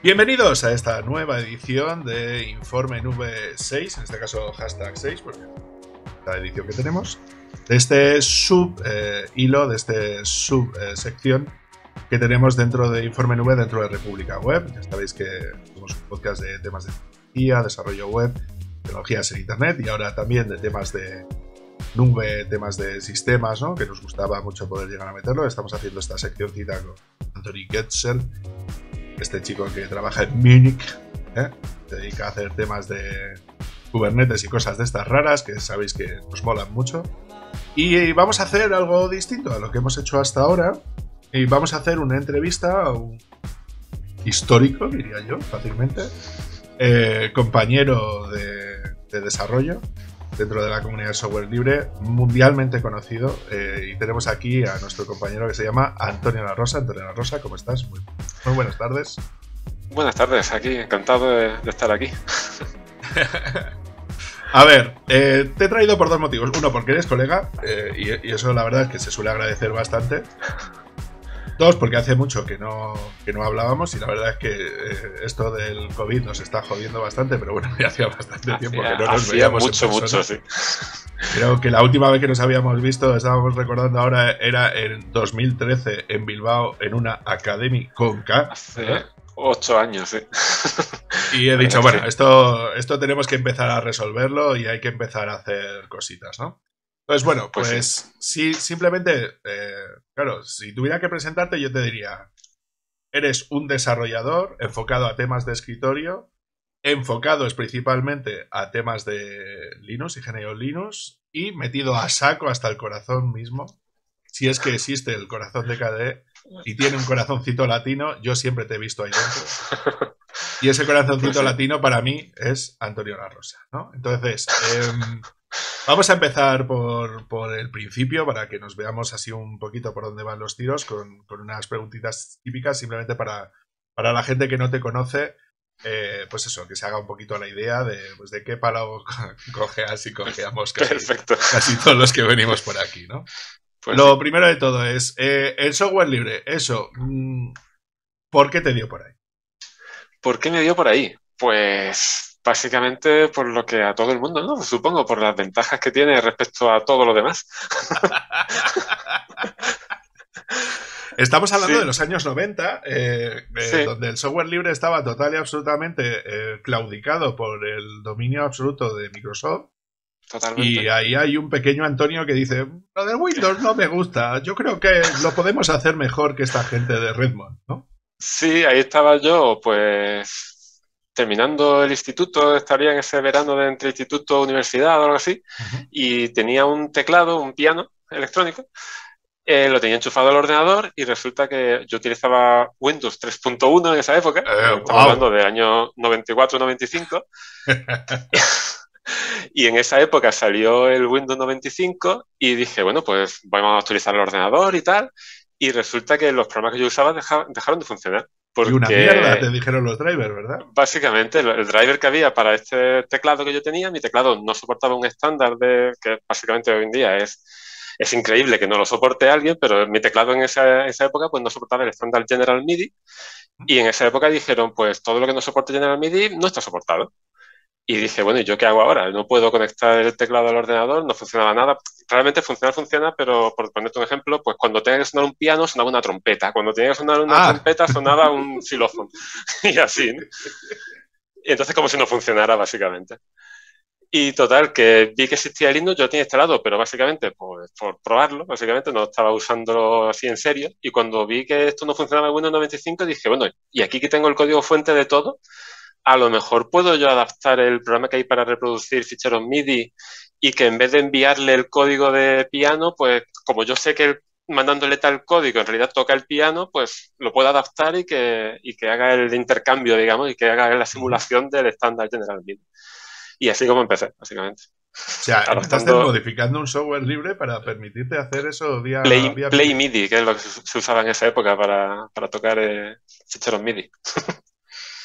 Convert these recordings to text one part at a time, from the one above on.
Bienvenidos a esta nueva edición de Informe Nube 6, en este caso hashtag 6, porque es la edición que tenemos, de este sub eh, hilo, de este sub eh, sección que tenemos dentro de Informe Nube, dentro de República Web. Ya sabéis que somos un podcast de temas de tecnología, desarrollo web, tecnologías en Internet y ahora también de temas de nube, temas de sistemas, ¿no? que nos gustaba mucho poder llegar a meterlo. Estamos haciendo esta seccióncita con Anthony Getzel este chico que trabaja en Munich, ¿eh? se dedica a hacer temas de Kubernetes y cosas de estas raras que sabéis que nos molan mucho. Y vamos a hacer algo distinto a lo que hemos hecho hasta ahora. Y vamos a hacer una entrevista a un histórico, diría yo, fácilmente, eh, compañero de desarrollo dentro de la comunidad de software libre, mundialmente conocido. Eh, y tenemos aquí a nuestro compañero que se llama Antonio La Rosa. Antonio La Rosa, ¿cómo estás? Muy, buenas tardes. Buenas tardes, aquí, encantado de, estar aquí. A ver, eh, te he traído por dos motivos. Uno, porque eres colega, eh, y, y, eso la verdad es que se suele agradecer bastante. Dos, porque hace mucho que no, no hablábamos y la verdad es que eh, esto del COVID nos está jodiendo bastante, pero bueno, ya hacía bastante tiempo que no nos veíamos. Mucho, mucho, sí. Creo que la última vez que nos habíamos visto, estábamos recordando ahora, era en 2013 en Bilbao, en una Academy Conca. Hace ocho años, sí. Y he dicho, bueno, esto, esto tenemos que empezar a resolverlo y hay que empezar a hacer cositas, ¿no? Entonces, pues bueno, pues, sí. Pues simplemente eh, Claro, si tuviera que presentarte, yo te diría, eres un desarrollador enfocado a temas de escritorio, enfocado principalmente a temas de Linux y género Linux, y metido a saco hasta el corazón mismo. Si es que existe el corazón de KDE y tiene un corazoncito latino, yo siempre te he visto ahí dentro. Y ese corazoncito latino para mí es Antonio La Rosa, ¿no? Entonces, eh, Vamos a empezar por, por, el principio para que nos veamos así un poquito por dónde van los tiros con, con unas preguntitas típicas simplemente para, para, la gente que no te conoce. Eh, pues eso, que se haga un poquito la idea de, pues de qué palo cojeas y cogeamos casi, casi todos los que venimos por aquí, ¿no? Pues Lo primero de todo es, eh, el software libre, eso, mm, ¿por qué te dio por ahí? ¿Por qué me dio por ahí? Pues básicamente por lo que a todo el mundo, ¿no? Supongo, por las ventajas que tiene respecto a todo lo demás. Estamos hablando de los años 90, eh, eh, donde el software libre estaba total y absolutamente eh, claudicado por el dominio absoluto de Microsoft. Totalmente. Y ahí hay un pequeño Antonio que dice, lo de Windows no me gusta, yo creo que lo podemos hacer mejor que esta gente de Redmond, ¿no? Sí, ahí estaba yo, pues terminando el instituto, estaría en ese verano de entre instituto, universidad o algo así, y tenía un teclado, un piano electrónico, eh, lo tenía enchufado al ordenador y resulta que yo utilizaba Windows 3.1 en esa época, eh, estamos hablando de año 94-95, y en esa época salió el Windows 95 y dije, bueno, pues vamos a actualizar el ordenador y tal, y resulta que los programas que yo usaba dejaron de funcionar. Porque una mierda, te dijeron los drivers, ¿verdad? Básicamente, el, driver que había para este teclado que yo tenía, mi teclado no soportaba un estándar de, que básicamente hoy en día es, es increíble que no lo soporte alguien, pero mi teclado en esa, época pues no soportaba el estándar General MIDI. Y en esa época dijeron, pues todo lo que no soporte General MIDI no está soportado. Y dije, bueno, ¿y yo qué hago ahora? No puedo conectar el teclado al ordenador, no funcionaba nada realmente funciona, funciona, pero por ponerte un ejemplo, pues cuando tenía que sonar un piano sonaba una trompeta, cuando tenía que sonar una ah. trompeta sonaba un xilófono y así. entonces como si no funcionara básicamente. Y total, que vi que existía el Linux, yo lo tenía instalado, pero básicamente pues, por probarlo, básicamente no estaba usándolo así en serio. Y cuando vi que esto no funcionaba en Windows 95, dije, bueno, y aquí que tengo el código fuente de todo, a lo mejor puedo yo adaptar el programa que hay para reproducir ficheros MIDI y que en vez de enviarle el código de piano, pues como yo sé que mandándole tal código en realidad toca el piano, pues lo puedo adaptar y que, y que haga el intercambio, digamos, y que haga la simulación del estándar general MIDI Y así como empecé, básicamente. O sea, estás modificando un software libre para permitirte hacer eso día Play, Play MIDI, que es lo que se, usaba en esa época para, para tocar ficheros eh, MIDI.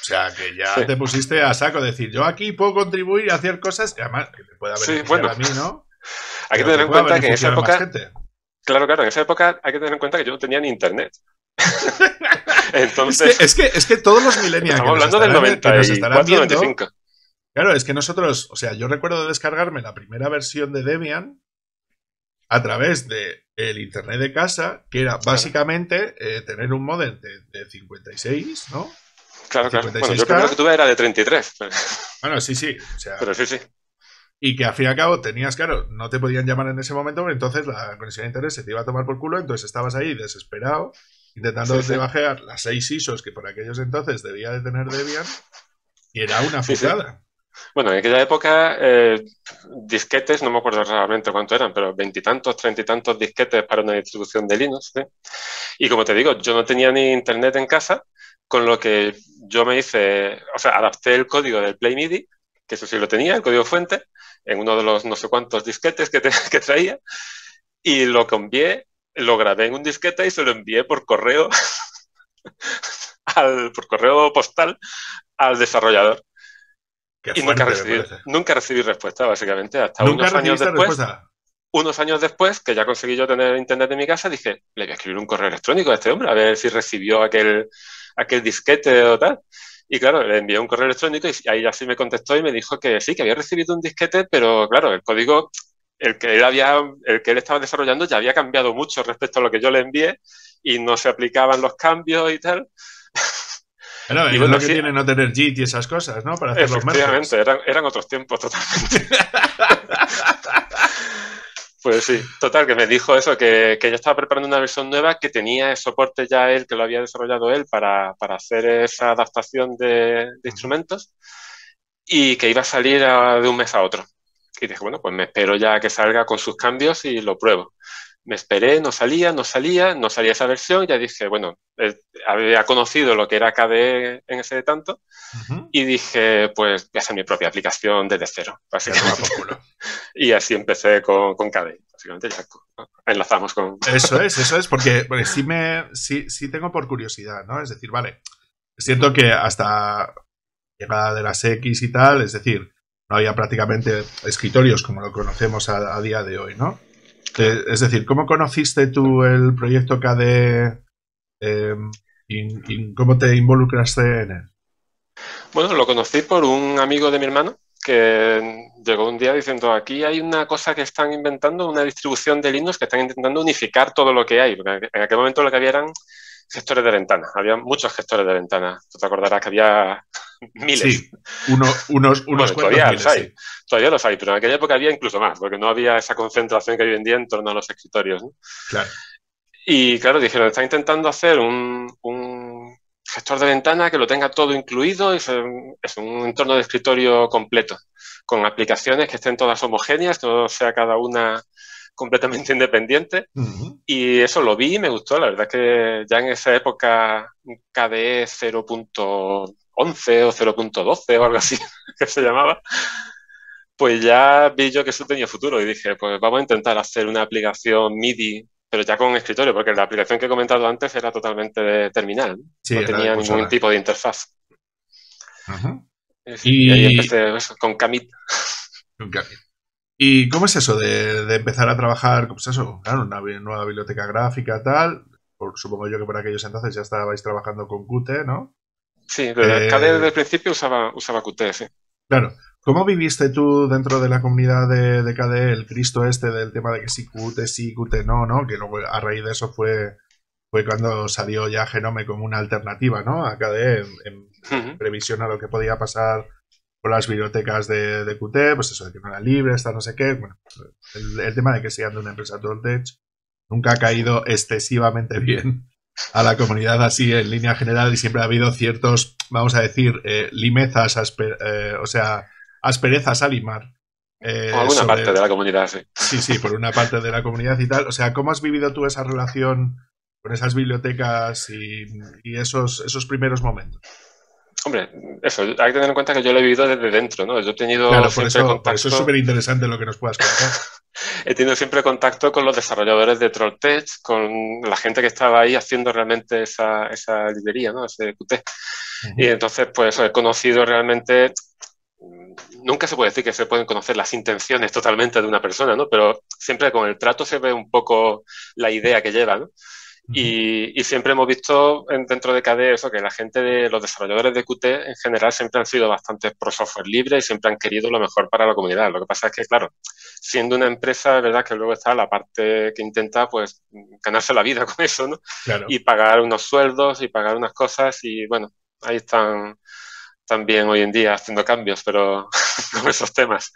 O sea, que ya te pusiste a saco decir, yo aquí puedo contribuir a hacer cosas que además que me pueda beneficiar a mí, ¿no? Hay que tener en cuenta que en esa época... Claro, claro, en esa época hay que tener en cuenta que yo no tenía ni internet. Entonces... Es que, es, que, todos los millennials... Estamos hablando del 94, viendo, 95. Claro, es que nosotros, o sea, yo recuerdo descargarme la primera versión de Debian a través de el internet de casa, que era básicamente eh, tener un modem de, de 56, ¿no? Claro, claro. Lo yo primero que tuve era de 33. Bueno, sí, sí. pero sí, sí. Y que al fin y al cabo tenías, claro, no te podían llamar en ese momento, pero entonces la conexión de Internet se te iba a tomar por culo, entonces estabas ahí desesperado, intentando sí, las seis ISOs que por aquellos entonces debía de tener Debian, y era una fugada. bueno, en aquella época, eh, disquetes, no me acuerdo realmente cuánto eran, pero veintitantos, treinta y disquetes para una distribución de Linux. ¿eh? Y como te digo, yo no tenía ni internet en casa, con lo que yo me hice, o sea, adapté el código del Play MIDI, que eso sí lo tenía, el código fuente, en uno de los no sé cuántos disquetes que, traía, y lo envié, lo grabé en un disquete y se lo envié por correo, por correo postal al desarrollador. y nunca, recibí, respuesta, básicamente, hasta unos años después. Unos años después, que ya conseguí yo tener internet en mi casa, dije, le voy a escribir un correo electrónico a este hombre, a ver si recibió aquel, aquel disquete o tal. Y claro, le envié un correo electrónico y ahí así me contestó y me dijo que sí, que había recibido un disquete, pero claro, el código, el que él había, el que él estaba desarrollando ya había cambiado mucho respecto a lo que yo le envié y no se aplicaban los cambios y tal. Claro, y lo que tiene no tener JIT y esas cosas, ¿no? Para hacer los eran, eran otros tiempos totalmente. Pues sí, total, que me dijo eso, que, que, ya estaba preparando una versión nueva que tenía el soporte ya él, que lo había desarrollado él para, hacer esa adaptación de, instrumentos y que iba a salir de un mes a otro. Y dije, bueno, pues me espero ya que salga con sus cambios y lo pruebo. Me esperé, no salía, no salía, no salía esa versión, ya dije, bueno, eh, había conocido lo que era KDE en ese tanto y dije, pues voy a hacer mi propia aplicación desde cero, básicamente. Y así empecé con, con KDE, básicamente ya enlazamos con... Eso es, eso es, porque, sí, me, sí, tengo por curiosidad, ¿no? Es decir, vale, es cierto que hasta llegada de las X y tal, es decir, no había prácticamente escritorios como lo conocemos a, día de hoy, ¿no? Eh, es decir, ¿cómo conociste tú el proyecto KDE em, y cómo te involucraste en él? Bueno, lo conocí por un amigo de mi hermano que llegó un día diciendo, aquí hay una cosa que están inventando, una distribución de Linux que están intentando unificar todo lo que hay. Porque en aquel momento lo que había eran gestores de ventana. había muchos gestores de ventana. Tú te acordarás que había miles. Sí, unos, unos todavía los hay, todavía los hay, pero en aquella época había incluso más, porque no había esa concentración que hoy en día en torno a los escritorios. Y claro, dijeron, están intentando hacer un, gestor de ventana que lo tenga todo incluido, y es un entorno de escritorio completo con aplicaciones que estén todas homogéneas, que no sea cada una completamente independiente. Y eso lo vi y me gustó. La verdad es que ya en esa época KDE 0.11 o 0.12 o algo así que se llamaba, pues ya vi yo que eso tenía futuro y dije, pues vamos a intentar hacer una aplicación MIDI pero ya con escritorio, porque la aplicación que he comentado antes era totalmente terminal, no tenía ningún tipo de interfaz y... empecé con Camit. ¿Y cómo es eso de, empezar a trabajar, pues eso, claro, una nueva biblioteca gráfica, tal? Por, supongo yo que por aquellos entonces ya estabais trabajando con Qt, ¿no? Sí, desde, eh, desde el principio usaba, usaba Qt, sí. Claro. ¿Cómo viviste tú dentro de la comunidad de, de KDE el Cristo este del tema de que si Qt, sí Qt no, ¿no? Que luego a raíz de eso fue fue cuando salió ya Genome como una alternativa, ¿no? Acá de en, previsión a lo que podía pasar por las bibliotecas de, Qt, pues eso, de que no era libre, esta no sé qué. Bueno, el, tema de que sean de una empresa Tech nunca ha caído excesivamente bien a la comunidad así en línea general y siempre ha habido ciertos, vamos a decir, eh, limezas, eh, o sea, asperezas a limar. Eh, por alguna parte de la comunidad, sí. Sí, sí, por una parte de la comunidad y tal. O sea, ¿cómo has vivido tú esa relación con esas bibliotecas y, esos, esos primeros momentos. Hombre, eso, hay que tener en cuenta que yo lo he vivido desde dentro, ¿no? Yo he tenido claro, siempre por eso, eso es súper interesante lo que nos puedas contar. he tenido siempre contacto con los desarrolladores de TrollTech, con la gente que estaba ahí haciendo realmente esa, esa librería, ¿no? Ese QT. Y entonces, pues, he conocido realmente... Nunca se puede decir que se pueden conocer las intenciones totalmente de una persona, ¿no? Pero siempre con el trato se ve un poco la idea que lleva, ¿no? Y, siempre hemos visto dentro de KDE eso, que la gente de los desarrolladores de Qt en general siempre han sido bastante pro software libre y siempre han querido lo mejor para la comunidad. Lo que pasa es que, claro, siendo una empresa, es verdad que luego está la parte que intenta pues ganarse la vida con eso, ¿no? Y pagar unos sueldos y pagar unas cosas y bueno, ahí están también hoy en día haciendo cambios, pero con esos temas.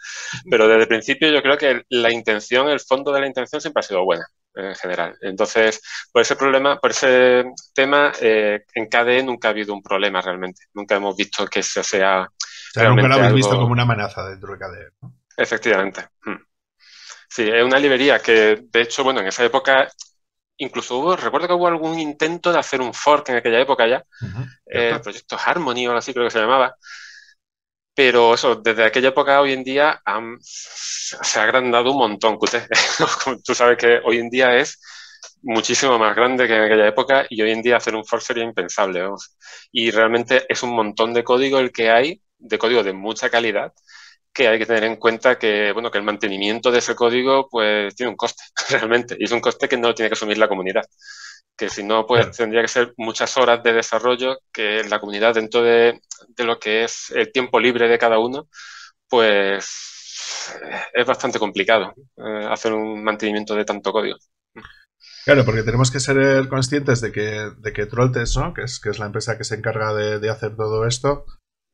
Pero desde el principio yo creo que la intención, el fondo de la intención siempre ha sido buena en general. Entonces, por ese problema, por ese tema, eh, en KDE nunca ha habido un problema realmente. Nunca hemos visto que eso sea. nunca lo hemos visto como una amenaza dentro de KDE. Efectivamente. Hmm. Sí, es una librería que, de hecho, bueno, en esa época incluso hubo, recuerdo que hubo algún intento de hacer un fork en aquella época ya, eh, el proyecto Harmony o algo así creo que se llamaba, pero eso, desde aquella época hoy en día se ha agrandado un montón, Tú sabes que hoy en día es muchísimo más grande que en aquella época y hoy en día hacer un force sería impensable. Y realmente es un montón de código el que hay, de código de mucha calidad, que hay que tener en cuenta que, bueno, que el mantenimiento de ese código pues tiene un coste, realmente. Y es un coste que no lo tiene que asumir la comunidad que si no, pues tendría que ser muchas horas de desarrollo que la comunidad dentro de, lo que es el tiempo libre de cada uno, pues es bastante complicado eh, hacer un mantenimiento de tanto código. Claro, porque tenemos que ser eh, conscientes de que, de que Trolltest, ¿no? que, es, que es la empresa que se encarga de, hacer todo esto,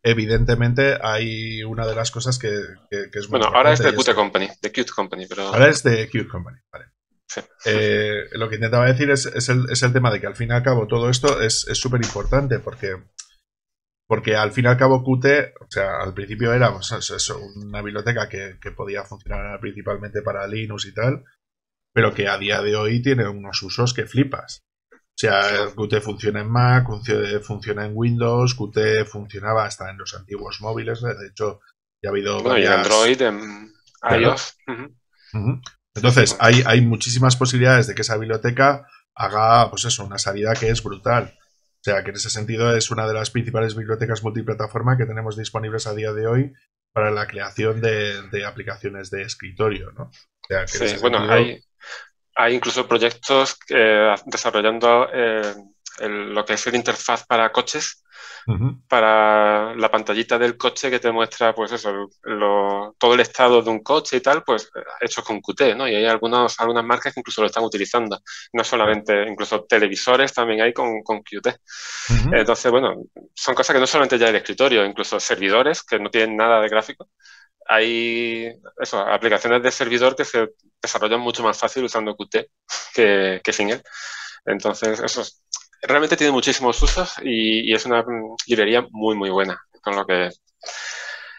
evidentemente hay una de las cosas que, que, es muy Bueno, ahora es de QT Company, de Cute Company, pero... Ahora es de Cute Company, vale. Eh, lo que intentaba decir es, el, tema de que al fin y al cabo todo esto es súper importante porque, porque al fin y al cabo Qt, o sea, al principio era pues, una biblioteca que, podía funcionar principalmente para Linux y tal, pero que a día de hoy tiene unos usos que flipas. O sea, Qt funciona en Mac, funciona en Windows, Qt funcionaba hasta en los antiguos móviles, de hecho ya ha habido... Bueno, Android, en iOS. Entonces, hay, hay muchísimas posibilidades de que esa biblioteca haga, pues eso, una salida que es brutal. O sea, que en ese sentido es una de las principales bibliotecas multiplataforma que tenemos disponibles a día de hoy para la creación de, aplicaciones de escritorio, ¿no? sí, bueno, hay, hay, incluso proyectos eh, desarrollando eh, lo que es el interfaz para coches para la pantallita del coche que te muestra, pues eso, todo el estado de un coche y tal, pues eh, hechos con Qt, ¿no? Y hay algunas algunas marcas que incluso lo están utilizando. No solamente, incluso televisores también hay con, con Qt. Entonces, bueno, son cosas que no solamente ya el escritorio, incluso servidores que no tienen nada de gráfico hay eso, aplicaciones de servidor que se desarrollan mucho más fácil usando Qt que, que sin él. Entonces, eso es realmente tiene muchísimos usos y, es una librería muy, muy buena, con lo que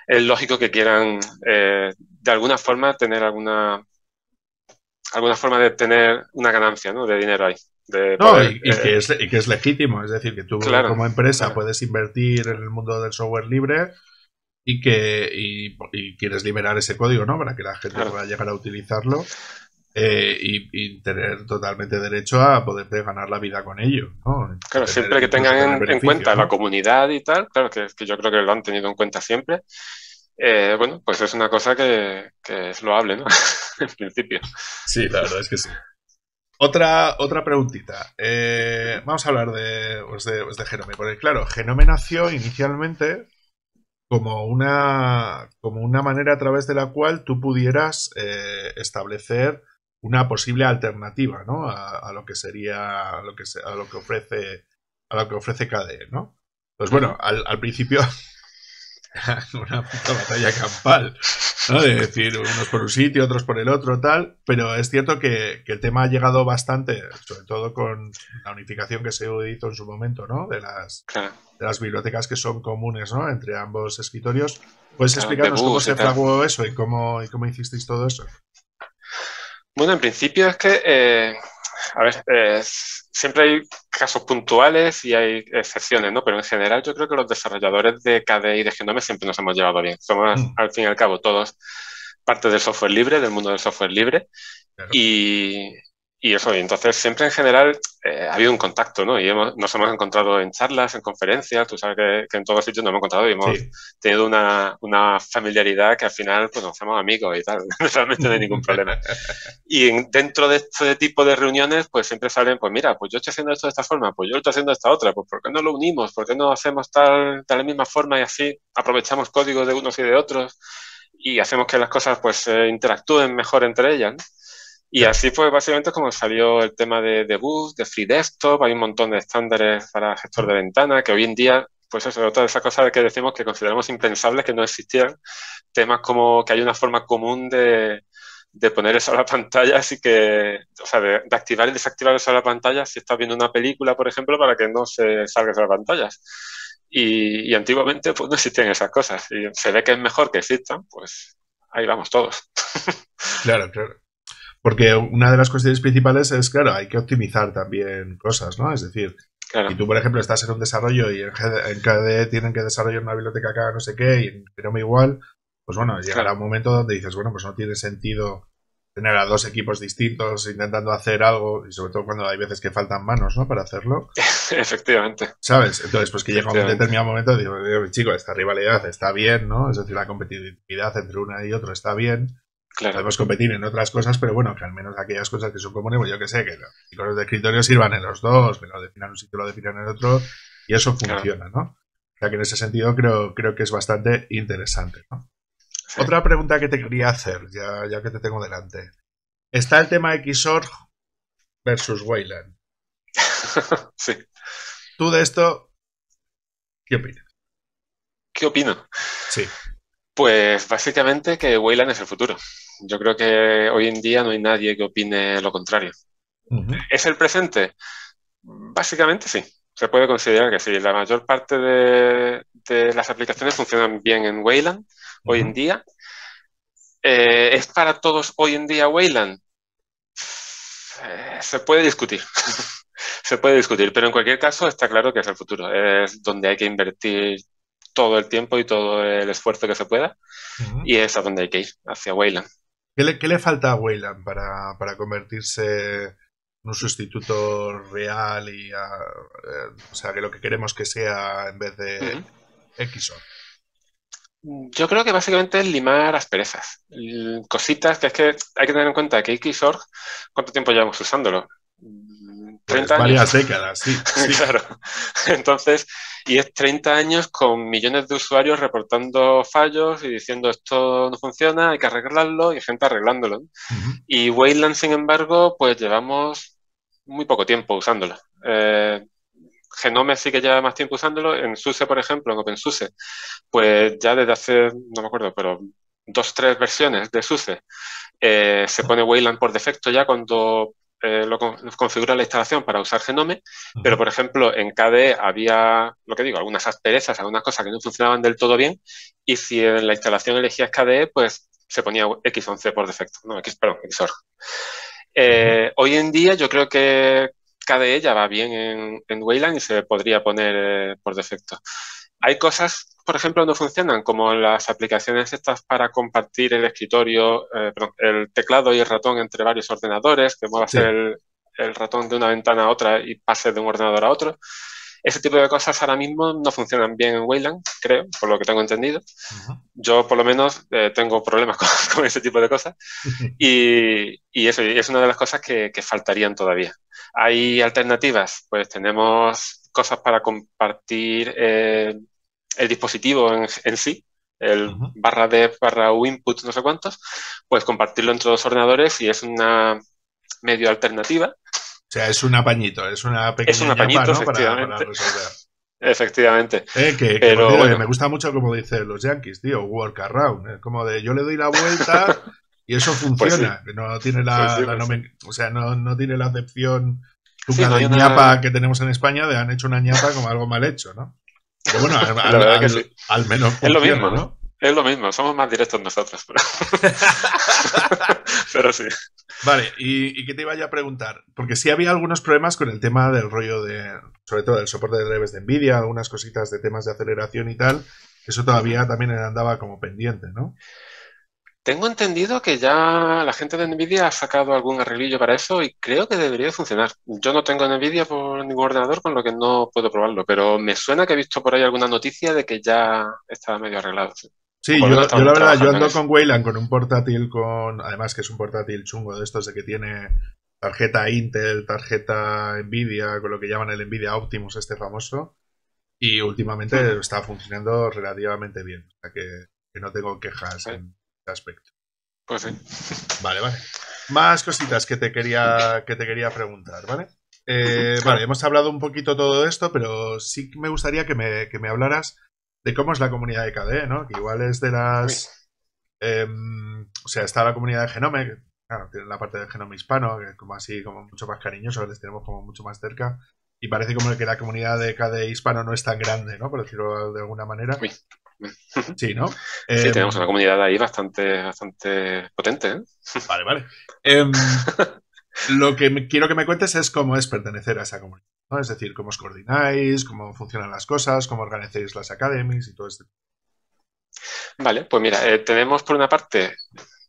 es lógico que quieran eh, de alguna forma tener alguna alguna forma de tener una ganancia ¿no? de dinero ahí. no, eh, y, que es, legítimo, es decir, que tú como empresa puedes invertir en el mundo del software libre y que y, quieres liberar ese código, ¿no? Para que la gente pueda llegar a utilizarlo eh, y, tener totalmente derecho a poder ganar la vida con ello. ¿no? Claro, siempre que tengan en, cuenta la comunidad y tal, claro que, yo creo que lo han tenido en cuenta siempre. Eh, bueno, pues es una cosa que, es loable, ¿no? en principio. Sí, la verdad es que sí. Otra, otra preguntita. Eh, vamos a hablar de, pues de, pues de, Genome, porque claro, Genome nació inicialmente como una, como una manera a través de la cual tú pudieras establecer una posible alternativa ¿no? a, lo que sería lo que, lo que ofrece a lo que ofrece KDE ¿no? pues bueno al, al principio una puta batalla campal ¿no? de decir unos por un sitio otros por el otro tal pero es cierto que, el tema ha llegado bastante sobre todo con la unificación que se hizo en su momento ¿no? de las de las bibliotecas que son comunes ¿no? entre ambos escritorios ¿puedes explicarnos cómo se fraguó eso y cómo, y cómo hicisteis todo eso? Bueno, en principio es que, eh, a ver, eh, siempre hay casos puntuales y hay excepciones, ¿no? Pero en general yo creo que los desarrolladores de KDE y de Genome siempre nos hemos llevado bien. Somos, mm. al fin y al cabo, todos parte del software libre, del mundo del software libre. Y, y eso, y entonces siempre en general eh, ha habido un contacto, ¿no? Y nos hemos encontrado en charlas, en conferencias, tú sabes que, en todos sitios nos hemos encontrado y hemos tenido una, una, familiaridad que al final pues, nos hacemos amigos y tal, realmente no hay ningún problema. y dentro de este tipo de reuniones, pues siempre salen, pues mira, pues yo estoy haciendo esto de esta forma, pues yo estoy haciendo de esta otra, pues ¿por qué no lo unimos? ¿Por qué no hacemos tal, la misma forma y así aprovechamos códigos de unos y de otros y hacemos que las cosas pues eh, interactúen mejor entre ellas? ¿no? Y así pues básicamente como salió el tema de, de Boost, de Free Desktop, hay un montón de estándares para gestor de ventana que hoy en día pues eso, otra de esas cosas que decimos que consideramos impensables que no existían temas como que hay una forma común de, poner eso a la pantalla, así que, o sea, de, activar y desactivar eso a la pantalla si estás viendo una película, por ejemplo, para que no se salga de la pantalla. Y, y, antiguamente pues no existían esas cosas. Y se ve que es mejor que existan, pues ahí vamos todos. Claro, claro. Porque una de las cuestiones principales es, claro, hay que optimizar también cosas, ¿no? Es decir, si tú, por ejemplo, estás en un desarrollo y en, KDE tienen que desarrollar una biblioteca acá, no sé qué, y en igual, pues bueno, llegará un momento donde dices, bueno, pues no tiene sentido tener a dos equipos distintos intentando hacer algo, y sobre todo cuando hay veces que faltan manos, ¿no? Para hacerlo. Efectivamente. ¿Sabes? Entonces, pues que llega un determinado momento, digo, digo, chico, esta rivalidad está bien, ¿no? Es decir, la competitividad entre una y otra está bien, Podemos competir en otras cosas, pero bueno, que al menos aquellas cosas que son comunes, pues yo que sé, que los escritorios sirvan en los dos, que lo definan un sitio, lo definan en el otro, y eso funciona, ¿no? O sea que en ese sentido creo, creo que es bastante interesante, ¿no? Otra pregunta que te quería hacer, ya, que te tengo delante. Está el tema XORG versus Wayland. sí. Tú de esto, ¿qué opinas? ¿Qué opino? Sí. Pues básicamente que Wayland es el futuro. Yo creo que hoy en día no hay nadie que opine lo contrario. ¿Es el presente? Básicamente sí. Se puede considerar que sí. La mayor parte de, las aplicaciones funcionan bien en Wayland hoy en día. Eh, ¿Es para todos hoy en día Wayland? Eh, se puede discutir. se puede discutir, pero en cualquier caso está claro que es el futuro. Es donde hay que invertir todo el tiempo y todo el esfuerzo que se pueda. Y es a donde hay que ir, hacia Wayland. ¿Qué le, falta a Wayland para, convertirse en un sustituto real y eh, o sea, que lo que queremos que sea en vez de Xorg? Yo creo que básicamente es limar asperezas. Mm, cositas que es que hay que tener en cuenta que Xorg, ¿cuánto tiempo llevamos usándolo? 30 mm, pues varias décadas, sí. claro. Entonces, y es 30 años con millones de usuarios reportando fallos y diciendo esto no funciona, hay que arreglarlo y gente arreglándolo. Y Wayland, sin embargo, pues llevamos muy poco tiempo usándolo. Eh, Genome sí que lleva más tiempo usándolo. En SUSE, por ejemplo, en OpenSUSE, pues ya desde hace, no me acuerdo, pero dos, tres versiones de SUSE, eh, se pone Wayland por defecto ya cuando eh, configura la instalación para usar Genome, pero por ejemplo en KDE había, lo que digo, algunas asperezas, algunas cosas que no funcionaban del todo bien y si en la instalación elegías KDE, pues se ponía X11 por defecto, no, X, perdón, Xorg. Eh, hoy en día yo creo que KDE ya va bien en, Wayland y se podría poner eh, por defecto. Hay cosas por ejemplo, no funcionan como las aplicaciones estas para compartir el escritorio, eh, el teclado y el ratón entre varios ordenadores, que muevas el, ratón de una ventana a otra y pase de un ordenador a otro. Ese tipo de cosas ahora mismo no funcionan bien en Wayland, creo, por lo que tengo entendido. Yo, por lo menos, eh, tengo problemas con, ese tipo de cosas. y, eso es una de las cosas que, faltarían todavía. ¿Hay alternativas? Pues tenemos cosas para compartir eh, el dispositivo en, sí, el barra de barra U input, no sé cuántos, pues compartirlo entre dos ordenadores y es una medio alternativa. O sea, es un apañito, es una pequeña es un apañito, efectivamente. Para, Efectivamente. Eh, me gusta mucho como dicen los Yankees, tío, walk around. Es ¿eh? como de yo le doy la vuelta y eso pues funciona. No tiene la, pues o sea, no, tiene la acepción de ñapa que tenemos en España de han hecho una ñapa como algo mal hecho, ¿no? bueno, al, la verdad que sí. al menos. Es lo mismo, ¿no? Es lo mismo, somos más directos nosotros, pero, sí. Vale, y, y, que te iba a preguntar, porque sí había algunos problemas con el tema del rollo de, sobre todo del soporte de drivers de NVIDIA, algunas cositas de temas de aceleración y tal, eso todavía también andaba como pendiente, ¿no? Tengo entendido que ya la gente de Nvidia ha sacado algún arreglillo para eso y creo que debería funcionar. Yo no tengo Nvidia por ningún ordenador, con lo que no puedo probarlo, pero me suena que he visto por ahí alguna noticia de que ya está medio arreglado. Sí, yo, la verdad, yo ando con Wayland con un portátil con, además que es un portátil chungo de estos de que tiene tarjeta Intel, tarjeta Nvidia, con lo que llaman el Nvidia Optimus este famoso, y últimamente hmm. está funcionando relativamente bien, o sea que, no tengo quejas. En, este aspecto. Pues sí. Vale, vale. Más cositas que te quería, que te quería preguntar, ¿vale? Eh, vale, hemos hablado un poquito todo esto, pero sí me gustaría que me, hablaras de cómo es la comunidad de KDE, ¿no? Que igual es de las... Em, o sea, está la comunidad de Genome, que, claro, tienen la parte de Genome hispano, que es como así, como mucho más cariñoso, les tenemos como mucho más cerca. Y parece como que la comunidad de KDE hispano no es tan grande, ¿no? Por decirlo de alguna manera. Sí, ¿no? sí, em, tenemos una comunidad ahí bastante, bastante potente. ¿eh? Vale, vale. Em, lo que quiero que me cuentes es cómo es pertenecer a esa comunidad, ¿no? Es decir, cómo os coordináis, cómo funcionan las cosas, cómo organizáis las academies y todo esto. Vale, pues mira, eh, tenemos por una parte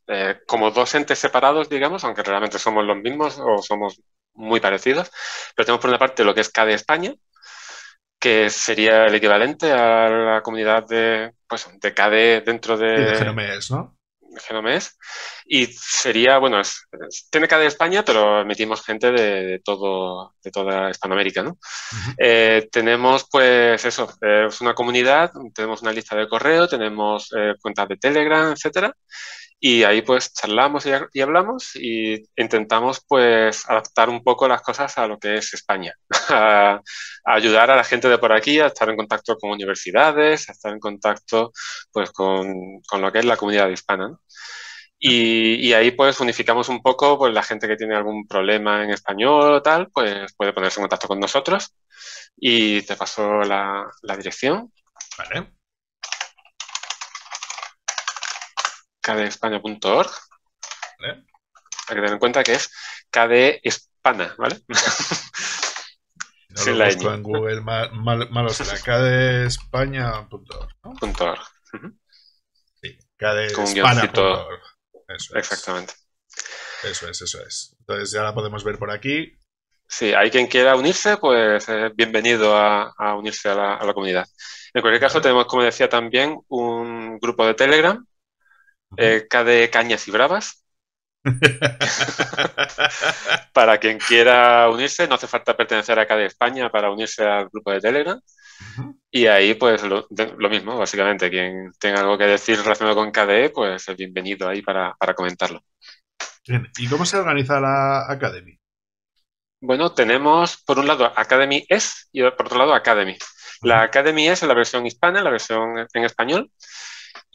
eh, como dos entes separados, digamos, aunque realmente somos los mismos o somos muy parecidos, pero tenemos por una parte lo que es CADE España, que sería el equivalente a la comunidad de, pues, de dentro de, de Genomes, ¿no? De Genomes. Y sería, bueno, tiene KD España, pero emitimos gente de, todo, de toda Hispanoamérica, ¿no? Eh, tenemos, pues, eso, eh, es una comunidad, tenemos una lista de correo, tenemos eh, cuentas de Telegram, etcétera y ahí pues charlamos y, hablamos y intentamos pues adaptar un poco las cosas a lo que es España, a, ayudar a la gente de por aquí a estar en contacto con universidades, a estar en contacto pues con, lo que es la comunidad hispana. Y, ahí pues unificamos un poco, pues la gente que tiene algún problema en español o tal, pues puede ponerse en contacto con nosotros y te paso la, la dirección. Vale. kdespaña.org. ¿Vale? Hay que tener en cuenta que es kdespana, ¿vale? No sí, lo busco en Google, malo KDESpaña.org. Exactamente. Eso es, eso es. Entonces ya la podemos ver por aquí. Sí, hay quien quiera unirse, pues eh, bienvenido a, unirse a la, comunidad. En cualquier caso, tenemos, como decía también, un grupo de Telegram eh, KDE Cañas y Bravas. para quien quiera unirse, no hace falta pertenecer a KDE España para unirse al grupo de Telegram. Y ahí, pues lo, mismo, básicamente. Quien tenga algo que decir relacionado con KDE, pues es bienvenido ahí para, comentarlo. ¿Y cómo se organiza la Academy? Bueno, tenemos por un lado Academy S y por otro lado Academy. La Academy es la versión hispana, la versión en español,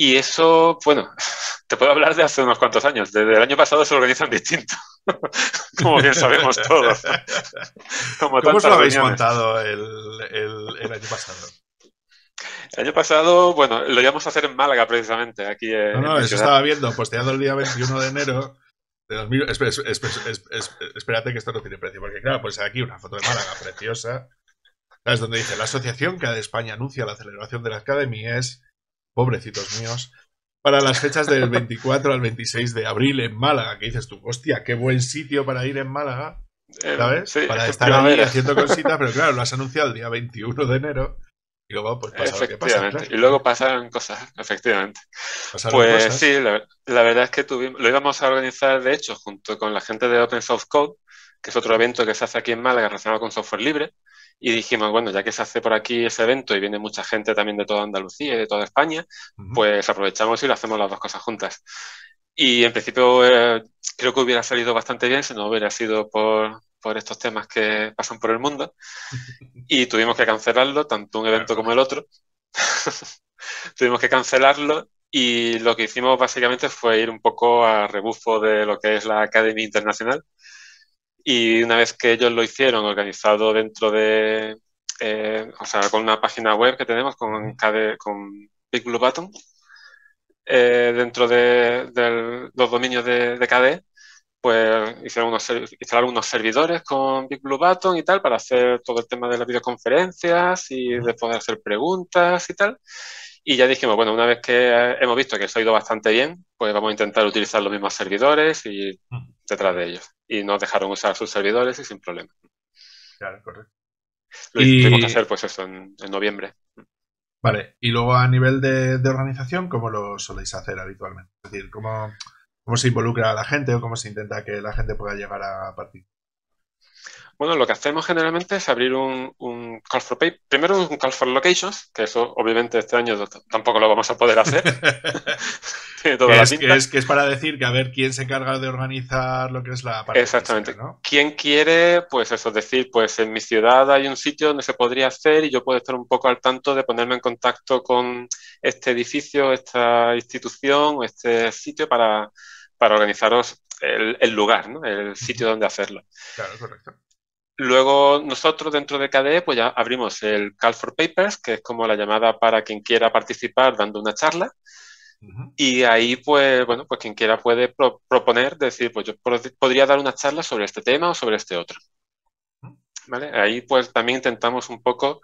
y eso, bueno, te puedo hablar de hace unos cuantos años. Desde el año pasado se organizan distinto, como bien sabemos todos. ¿Cómo lo habéis el, el, año pasado? El año pasado, bueno, lo íbamos a hacer en Málaga precisamente, aquí No, no, eso estaba viendo, posteado el día 21 de enero de 2000. espérate que esto no tiene precio, porque claro, pues aquí una foto de Málaga preciosa. Es donde dice, la asociación que de España anuncia la celebración de la Academy es pobrecitos míos, para las fechas del 24 al 26 de abril en Málaga, que dices tú, hostia, qué buen sitio para ir en Málaga, eh, ¿sabes? para estar haciendo cositas, pero claro, lo has anunciado el día 21 de enero. Y luego, pues, pasa Lo que pasa, Y luego pasaron cosas, efectivamente. pues sí, la, verdad es que lo íbamos a organizar, de hecho, junto con la gente de Open Source Code, que es otro evento que se hace aquí en Málaga relacionado con software libre y dijimos, bueno, ya que se hace por aquí ese evento y viene mucha gente también de toda Andalucía y de toda España, pues aprovechamos y lo hacemos las dos cosas juntas. Y en principio eh, creo que hubiera salido bastante bien si no hubiera sido por, por estos temas que pasan por el mundo. Y tuvimos que cancelarlo, tanto un evento como el otro. tuvimos que cancelarlo y lo que hicimos básicamente fue ir un poco a rebufo de lo que es la Academia Internacional, y una vez que ellos lo hicieron, organizado dentro de, eh, o sea, con una página web que tenemos, con, BigBlueButton, con Big Blue Button, eh, dentro de, los dominios de, de KDE, pues hicieron unos, instalaron unos servidores con Big Blue Button y tal para hacer todo el tema de las videoconferencias y de poder hacer preguntas y tal. Y ya dijimos, bueno, una vez que eh, hemos visto que eso ha ido bastante bien, pues vamos a intentar utilizar los mismos servidores y detrás de ellos y nos dejaron usar sus servidores y sin problema. Claro, correcto. y... tuvimos que hacer, pues eso, en, noviembre. Vale, y luego a nivel de, organización, ¿cómo lo soléis hacer habitualmente? Es decir, ¿cómo, ¿cómo se involucra a la gente o cómo se intenta que la gente pueda llegar a participar? Bueno, lo que hacemos generalmente es abrir un, call for pay. Primero un call for locations, que eso obviamente este año tampoco lo vamos a poder hacer. es, que es para decir que a ver quién se encarga de organizar lo que es la Exactamente. ¿Quién quiere, pues eso, decir, pues en mi ciudad hay un sitio donde se podría hacer y yo puedo estar un poco al tanto de ponerme en contacto con este edificio, esta institución este sitio para, para organizaros el, el, lugar, el sitio donde hacerlo. Claro, correcto. Luego nosotros dentro de KDE pues ya abrimos el Call for Papers, que es como la llamada para quien quiera participar dando una charla. Y ahí, pues, bueno, pues quien quiera puede proponer, decir, pues yo podría dar una charla sobre este tema o sobre este otro. Ahí, pues, también intentamos un poco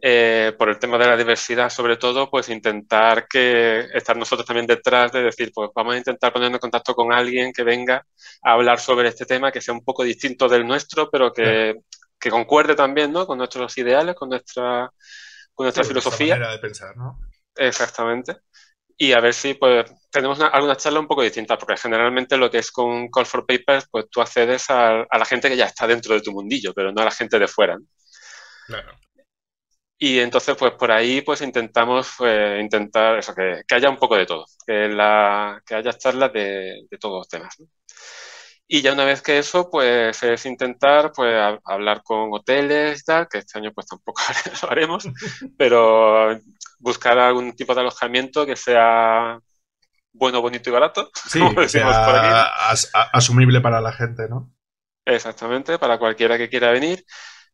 eh, por el tema de la diversidad, sobre todo, pues intentar que estar nosotros también detrás de decir, pues vamos a intentar ponernos en contacto con alguien que venga a hablar sobre este tema, que sea un poco distinto del nuestro, pero que, concuerde también ¿no? con nuestros ideales, con nuestra, con nuestra filosofía. Manera de pensar, ¿no? Exactamente. Y a ver si pues tenemos alguna charla un poco distinta, porque generalmente lo que es con Call for Papers, pues tú accedes a, la gente que ya está dentro de tu mundillo, pero no a la gente de fuera. Claro. Y entonces, pues por ahí, pues intentamos pues, intentar eso, que, haya un poco de todo, que, la, que haya charlas de, todos los temas. Y ya una vez que eso, pues es intentar pues, hablar con hoteles y tal, que este año pues tampoco lo haremos, pero buscar algún tipo de alojamiento que sea bueno, bonito y barato. Sí, que asumible para la gente, ¿no? Exactamente, para cualquiera que quiera venir.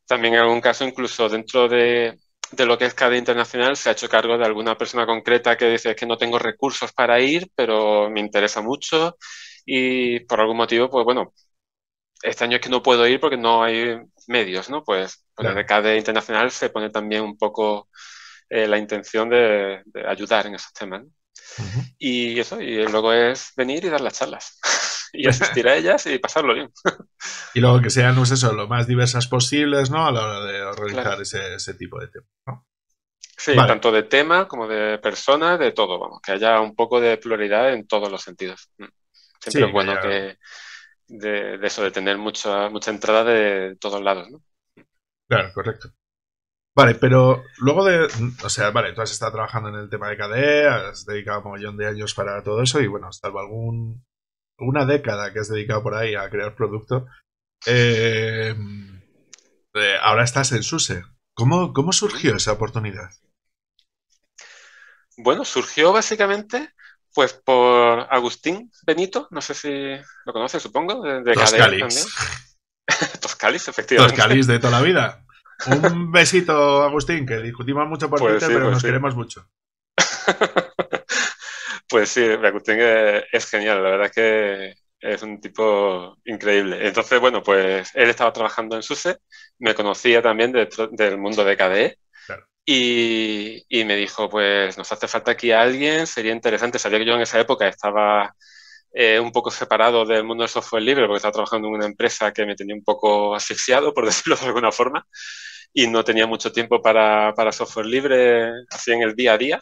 También en algún caso incluso dentro de, de lo que es cadena internacional se ha hecho cargo de alguna persona concreta que dice que no tengo recursos para ir, pero me interesa mucho y por algún motivo, pues bueno, este año es que no puedo ir porque no hay medios, ¿no? Pues, de pues, claro. internacional se pone también un poco eh, la intención de, ayudar en esos temas. Y eso, y luego es venir y dar las charlas. y asistir a ellas y pasarlo bien. y luego que sean, pues eso, lo más diversas posibles, ¿no? A la hora de organizar ese, tipo de temas, ¿no? Sí, tanto de tema como de persona, de todo, vamos, que haya un poco de pluralidad en todos los sentidos. Mm. Siempre es bueno de, eso, de tener mucha, mucha entrada de todos lados, ¿no? Claro, correcto. Vale, pero luego de. O sea, vale, tú has estado trabajando en el tema de KDE, has dedicado un millón de años para todo eso, y bueno, salvo algún una década que has dedicado por ahí a crear producto, eh, eh, ahora estás en SUSE. ¿Cómo, ¿Cómo surgió esa oportunidad? Bueno, surgió básicamente pues por Agustín Benito, no sé si lo conoces, supongo, de, de Toscalis. Toscalis, efectivamente. Toscalis de toda la vida. Un besito, Agustín, que discutimos mucho por ti pues Twitter, pero pues nos queremos mucho. Pues sí, es, genial, la verdad es que es un tipo increíble. Entonces, bueno, pues él estaba trabajando en SUSE, me conocía también del mundo de KDE y, me dijo, pues nos hace falta aquí a alguien, sería interesante. Sabía que yo en esa época estaba eh, un poco separado del mundo del software libre porque estaba trabajando en una empresa que me tenía un poco asfixiado, por decirlo de alguna forma, y no tenía mucho tiempo para, para software libre, así en el día a día.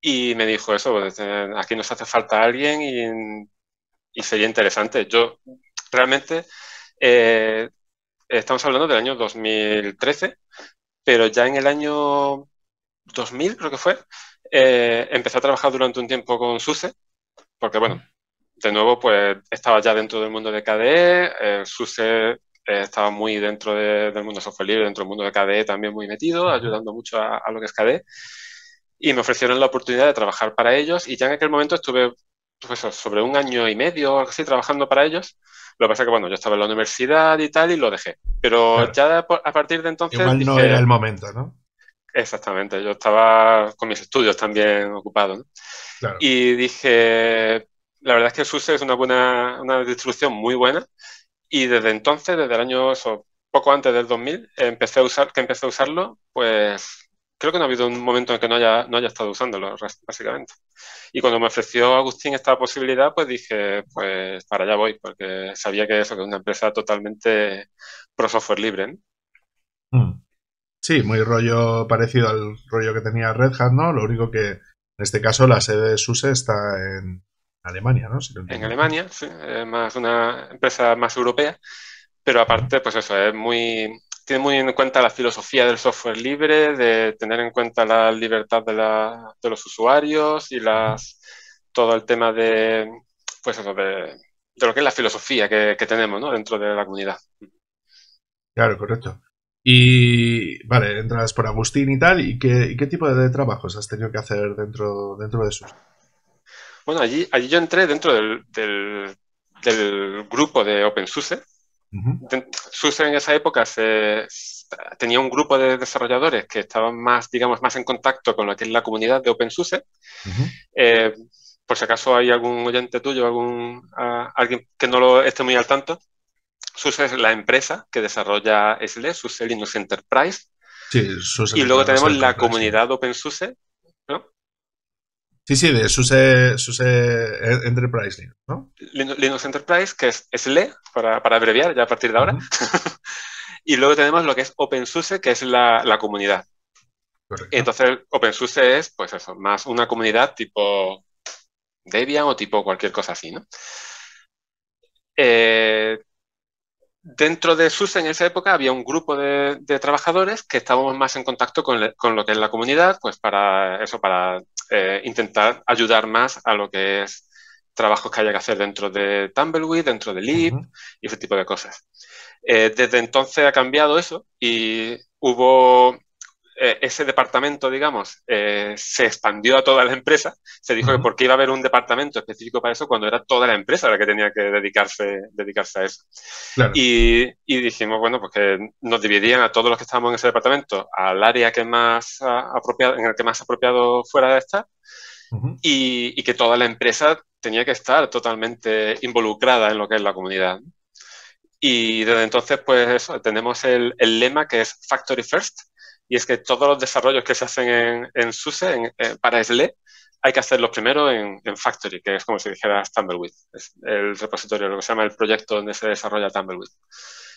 Y me dijo eso, pues, eh, aquí nos hace falta alguien y, sería interesante. Yo realmente eh, estamos hablando del año 2013, pero ya en el año 2000 creo que fue, eh, empecé a trabajar durante un tiempo con SUSE, porque bueno, mm. de nuevo pues estaba ya dentro del mundo de KDE, SUSE estaba muy dentro del mundo software libre, dentro del mundo de KDE también muy metido, ayudando mucho a lo que es KDE y me ofrecieron la oportunidad de trabajar para ellos y ya en aquel momento estuve pues sobre un año y medio o así trabajando para ellos. Lo que pasa es que, bueno, yo estaba en la universidad y tal y lo dejé. Pero ya a partir de entonces... no era el momento, ¿no? Exactamente, yo estaba con mis estudios también ocupado. Y dije, la verdad es que SUSE es una buena, una distribución muy buena. Y desde entonces, desde el año, eso, poco antes del 2000, empecé a usar, que empecé a usarlo, pues creo que no ha habido un momento en que no haya, no haya estado usándolo, básicamente. Y cuando me ofreció Agustín esta posibilidad, pues dije, pues para allá voy, porque sabía que eso que es una empresa totalmente pro software libre. Hmm. Sí, muy rollo parecido al rollo que tenía Red Hat, ¿no? Lo único que en este caso la sede de SUSE está en Alemania, ¿no? en Alemania, sí, es más una empresa más europea, pero aparte, pues eso, es muy tiene muy en cuenta la filosofía del software libre, de tener en cuenta la libertad de, los usuarios y las, todo el tema de, pues de, lo que es la filosofía que, tenemos dentro de la comunidad. Claro, correcto. Y vale, entras por Agustín y tal, ¿y qué, tipo de trabajos has tenido que hacer dentro, dentro de eso? Bueno, allí, allí yo entré dentro del grupo de OpenSUSE, SUSE en esa época tenía un grupo de desarrolladores que estaban más, digamos, más en contacto con lo que es la comunidad de OpenSUSE. Eh, por si acaso hay algún oyente tuyo, algún alguien que no lo esté muy al tanto, SUSE es la empresa que desarrolla SLE, SUSE Linux Enterprise. Sí, y luego tenemos la comunidad OpenSUSE, Sí, sí, de SUSE, Enterprise Linux, ¿no? Linux Enterprise, que es SLE, para, abreviar ya a partir de ahora. y luego tenemos lo que es OpenSUSE, que es la, la comunidad. Entonces, OpenSUSE es, pues eso, más una comunidad tipo Debian o tipo cualquier cosa así, ¿no? Eh, dentro de SUSE en esa época había un grupo de, trabajadores que estábamos más en contacto con, lo que es la comunidad, pues para eso, para eh, intentar ayudar más a lo que es trabajos que haya que hacer dentro de Tumbleweed, dentro de Leap y ese tipo de cosas. Eh, desde entonces ha cambiado eso y hubo eh, ese departamento, digamos, eh, se expandió a toda la empresa, se dijo que por qué iba a haber un departamento específico para eso cuando era toda la empresa la que tenía que dedicarse, dedicarse a eso. Y, dijimos, bueno, pues que nos dividían a todos los que estábamos en ese departamento al área que más ah, en el que más apropiado fuera de estar y, que toda la empresa tenía que estar totalmente involucrada en lo que es la comunidad. Y desde entonces, pues eso, tenemos el lema que es Factory First, y es que todos los desarrollos que se hacen en, en SUSE, eh, para SLE, hay que hacerlos primero en, Factory, que es como si dijera Tumbleweed, es el repositorio, lo que se llama el proyecto donde se desarrolla Tumbleweed.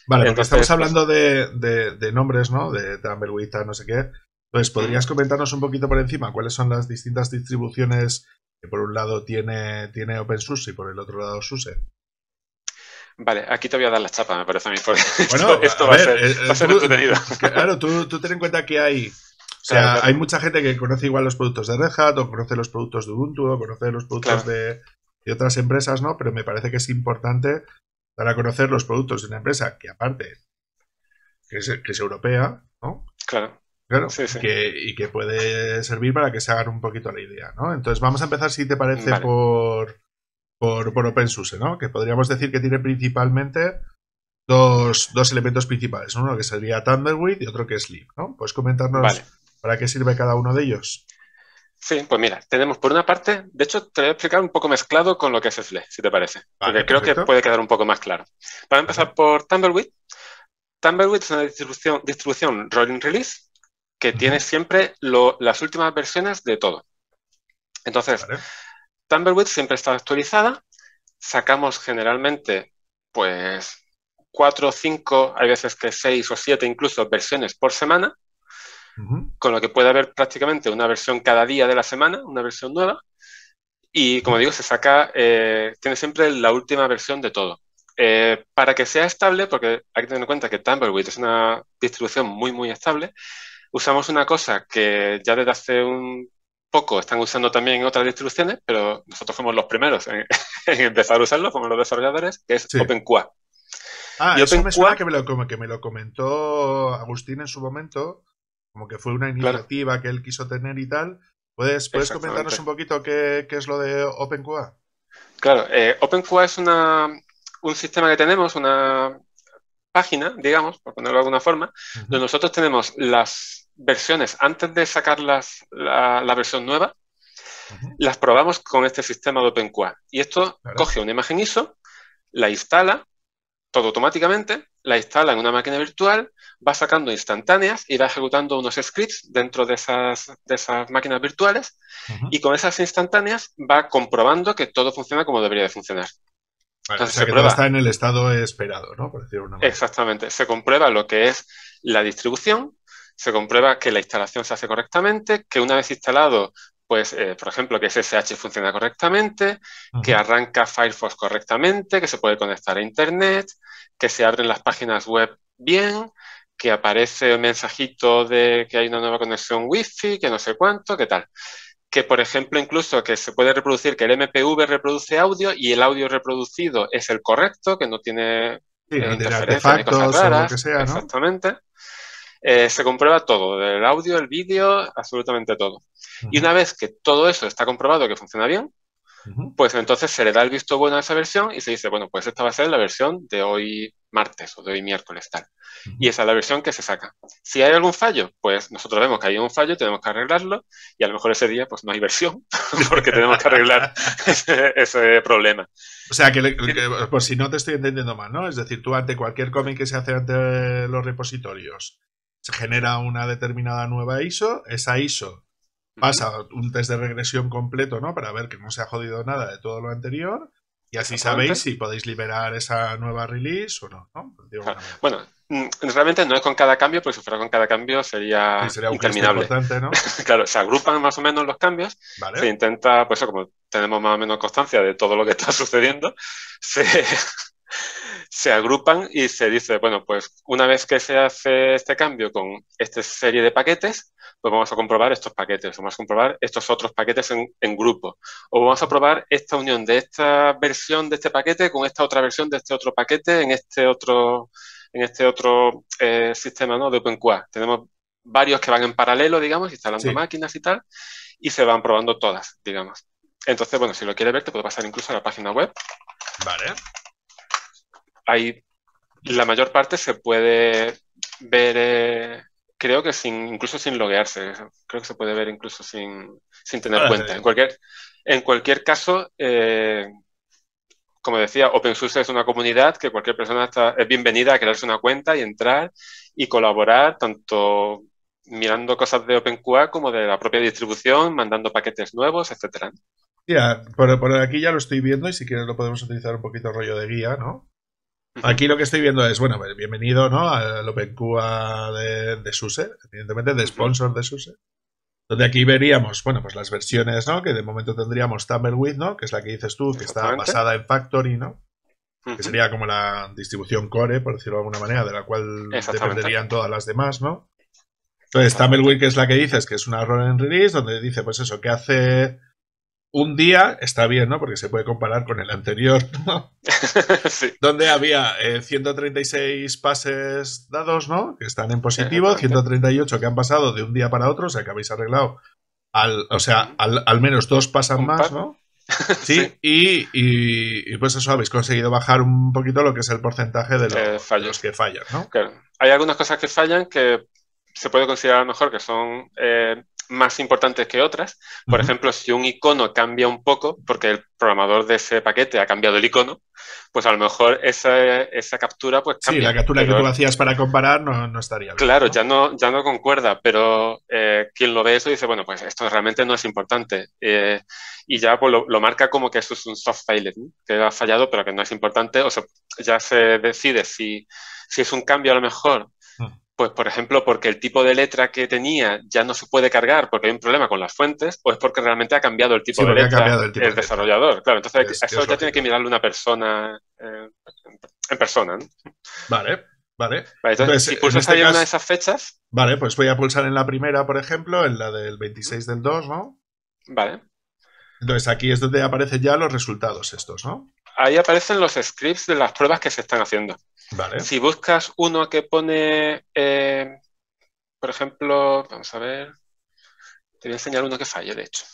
Vale, Entonces, estamos pues, hablando de, de, nombres, ¿no? De Tumbleweed, no sé qué. Entonces, pues, ¿podrías comentarnos un poquito por encima cuáles son las distintas distribuciones que por un lado tiene, tiene OpenSUSE y por el otro lado SUSE? Vale, aquí te voy a dar la chapa, me parece a mí. bueno, esto, va, a ser, eh, Claro, tú, tú ten en cuenta que hay o sea, hay mucha gente que conoce igual los productos de Red Hat, o conoce los productos de Ubuntu, o conoce los productos de, otras empresas, ¿no? Pero me parece que es importante dar a conocer los productos de una empresa que, aparte, que es, europea, ¿no? Claro. Claro, Que, y que puede servir para que se hagan un poquito la idea, ¿no? Entonces, vamos a empezar, si te parece, por, por, OpenSUSE, ¿no? Que podríamos decir que tiene principalmente dos, elementos principales, uno que sería Tumbleweed y otro que es Sleep, ¿no? Puedes comentarnos para qué sirve cada uno de ellos. Sí, pues mira, tenemos por una parte, de hecho te voy a explicar un poco mezclado con lo que es FLE, si te parece, porque creo que puede quedar un poco más claro. Para empezar por Tumbleweed. Tumbleweed es una distribución, distribución rolling release que tiene siempre las últimas versiones de todo. Entonces, Tumbleweed siempre está actualizada. Sacamos generalmente, pues, cuatro o cinco, hay veces que seis o siete incluso versiones por semana, con lo que puede haber prácticamente una versión cada día de la semana, una versión nueva. Y como digo, se saca, eh, tiene siempre la última versión de todo. Eh, para que sea estable, porque hay que tener en cuenta que Tumbleweed es una distribución muy, muy estable, usamos una cosa que ya desde hace un poco están usando también otras distribuciones, pero nosotros fuimos los primeros en, empezar a usarlo, como los desarrolladores, que es OpenQua. Ah, y eso que me, lo, comentó Agustín en su momento, como que fue una iniciativa que él quiso tener y tal. ¿Puedes, puedes comentarnos un poquito qué, es lo de OpenQua. Claro, eh, OpenQua es una, un sistema que tenemos, una página, digamos, por ponerlo de alguna forma, donde nosotros tenemos las versiones antes de sacar la, versión nueva, las probamos con este sistema de OpenQA. Y esto coge una imagen ISO, la instala todo automáticamente, la instala en una máquina virtual, va sacando instantáneas y va ejecutando unos scripts dentro de esas, de esas máquinas virtuales y con esas instantáneas va comprobando que todo funciona como debería de funcionar. Entonces, se que está en el estado esperado, ¿no? Exactamente. Se comprueba lo que es la distribución, se comprueba que la instalación se hace correctamente, que una vez instalado, pues, eh, por ejemplo, que SSH funciona correctamente, que arranca Firefox correctamente, que se puede conectar a Internet, que se abren las páginas web bien, que aparece un mensajito de que hay una nueva conexión Wi-Fi, que no sé cuánto, qué tal. Que, por ejemplo, incluso que se puede reproducir, que el MPV reproduce audio y el audio reproducido es el correcto, que no tiene sí, eh, interferencias que sea, ¿no? Exactamente. Eh, se comprueba todo, el audio, el vídeo, absolutamente todo. Y una vez que todo eso está comprobado que funciona bien, pues entonces se le da el visto bueno a esa versión y se dice, bueno, pues esta va a ser la versión de hoy martes o de hoy miércoles tal. Y esa es la versión que se saca. Si hay algún fallo, pues nosotros vemos que hay un fallo, tenemos que arreglarlo y a lo mejor ese día pues no hay versión porque tenemos que arreglar ese, problema. O sea, que, si no te estoy entendiendo mal, ¿no? Es decir, tú ante cualquier cómic que se hace ante los repositorios, se genera una determinada nueva ISO, esa ISO pasa un test de regresión completo, ¿no? Para ver que no se ha jodido nada de todo lo anterior. Y así sabéis si podéis liberar esa nueva release o no. Bueno, mm, realmente no es con cada cambio, porque si fuera con cada cambio sería, un interminable. ¿no? claro, se agrupan más o menos los cambios. Se intenta, pues como tenemos más o menos constancia de todo lo que está sucediendo, se, se agrupan y se dice, bueno, pues una vez que se hace este cambio con esta serie de paquetes, pues vamos a comprobar estos paquetes, vamos a comprobar estos otros paquetes en, grupo, o vamos a probar esta unión de esta versión de este paquete con esta otra versión de este otro paquete en este otro, en este otro eh, sistema ¿no? de OpenQA. Tenemos varios que van en paralelo, digamos, instalando máquinas y tal, y se van probando todas, digamos. Entonces, bueno, si lo quieres ver, te puedo pasar incluso a la página web. Vale la mayor parte se puede ver, eh, creo que sin, incluso sin loguearse, creo que se puede ver incluso sin, tener ah, cuenta. En, cualquier, en cualquier caso, eh, como decía, OpenSUSE es una comunidad que cualquier persona está, es bienvenida a crearse una cuenta y entrar y colaborar tanto mirando cosas de OpenQA como de la propia distribución, mandando paquetes nuevos, etcétera. por, por, aquí ya lo estoy viendo y si quieres lo podemos utilizar un poquito rollo de guía, ¿no? Aquí lo que estoy viendo es, bueno, bienvenido, ¿no? Al OpenCUA de, de SUSE, evidentemente, de sponsor de SUSE. Donde aquí veríamos, bueno, pues las versiones, ¿no? Que de momento tendríamos Tumbleweed, ¿no? Que es la que dices tú, que está basada en Factory, ¿no? Que sería como la distribución core, por decirlo de alguna manera, de la cual dependerían todas las demás, ¿no? Entonces, Tumbleweed, que es la que dices, que es una error en release, donde dice, pues eso, ¿qué hace un día está bien, ¿no? Porque se puede comparar con el anterior, ¿no? sí. Donde había 136 eh, pases dados, ¿no? Que están en positivo, 138 que han pasado de un día para otro, o sea que habéis arreglado, o sea, al, menos dos pasan más, ¿no? Sí, Y, pues eso, habéis conseguido bajar un poquito lo que es el porcentaje de, los, que fallan, ¿no? Claro. Hay algunas cosas que fallan que se puede considerar mejor, que son eh, más importantes que otras. Por ejemplo, si un icono cambia un poco, porque el programador de ese paquete ha cambiado el icono, pues a lo mejor esa, esa captura pues Sí, la captura que tú hacías para comparar no, estaría Claro, Ya, no, ya no concuerda, pero eh, quien lo ve eso dice, bueno, pues esto realmente no es importante. Eh, y ya pues, lo, marca como que eso es un soft failure, que ha fallado pero que no es importante. O sea, ya se decide si, si es un cambio a lo mejor pues, por ejemplo, porque el tipo de letra que tenía ya no se puede cargar porque hay un problema con las fuentes, o es pues porque realmente ha cambiado el tipo de letra el, desarrollador. Claro, entonces eso ya tiene que mirarlo una persona eh, en persona. Vale, vale. entonces, si pulsas este una de esas fechas. Vale, pues voy a pulsar en la primera, por ejemplo, en la del 26 del 2, ¿no? Vale. Entonces aquí es donde aparecen ya los resultados estos, ¿no? ahí aparecen los scripts de las pruebas que se están haciendo. Vale. Si buscas uno que pone, eh, por ejemplo, vamos a ver, te voy a enseñar uno que falle, de hecho.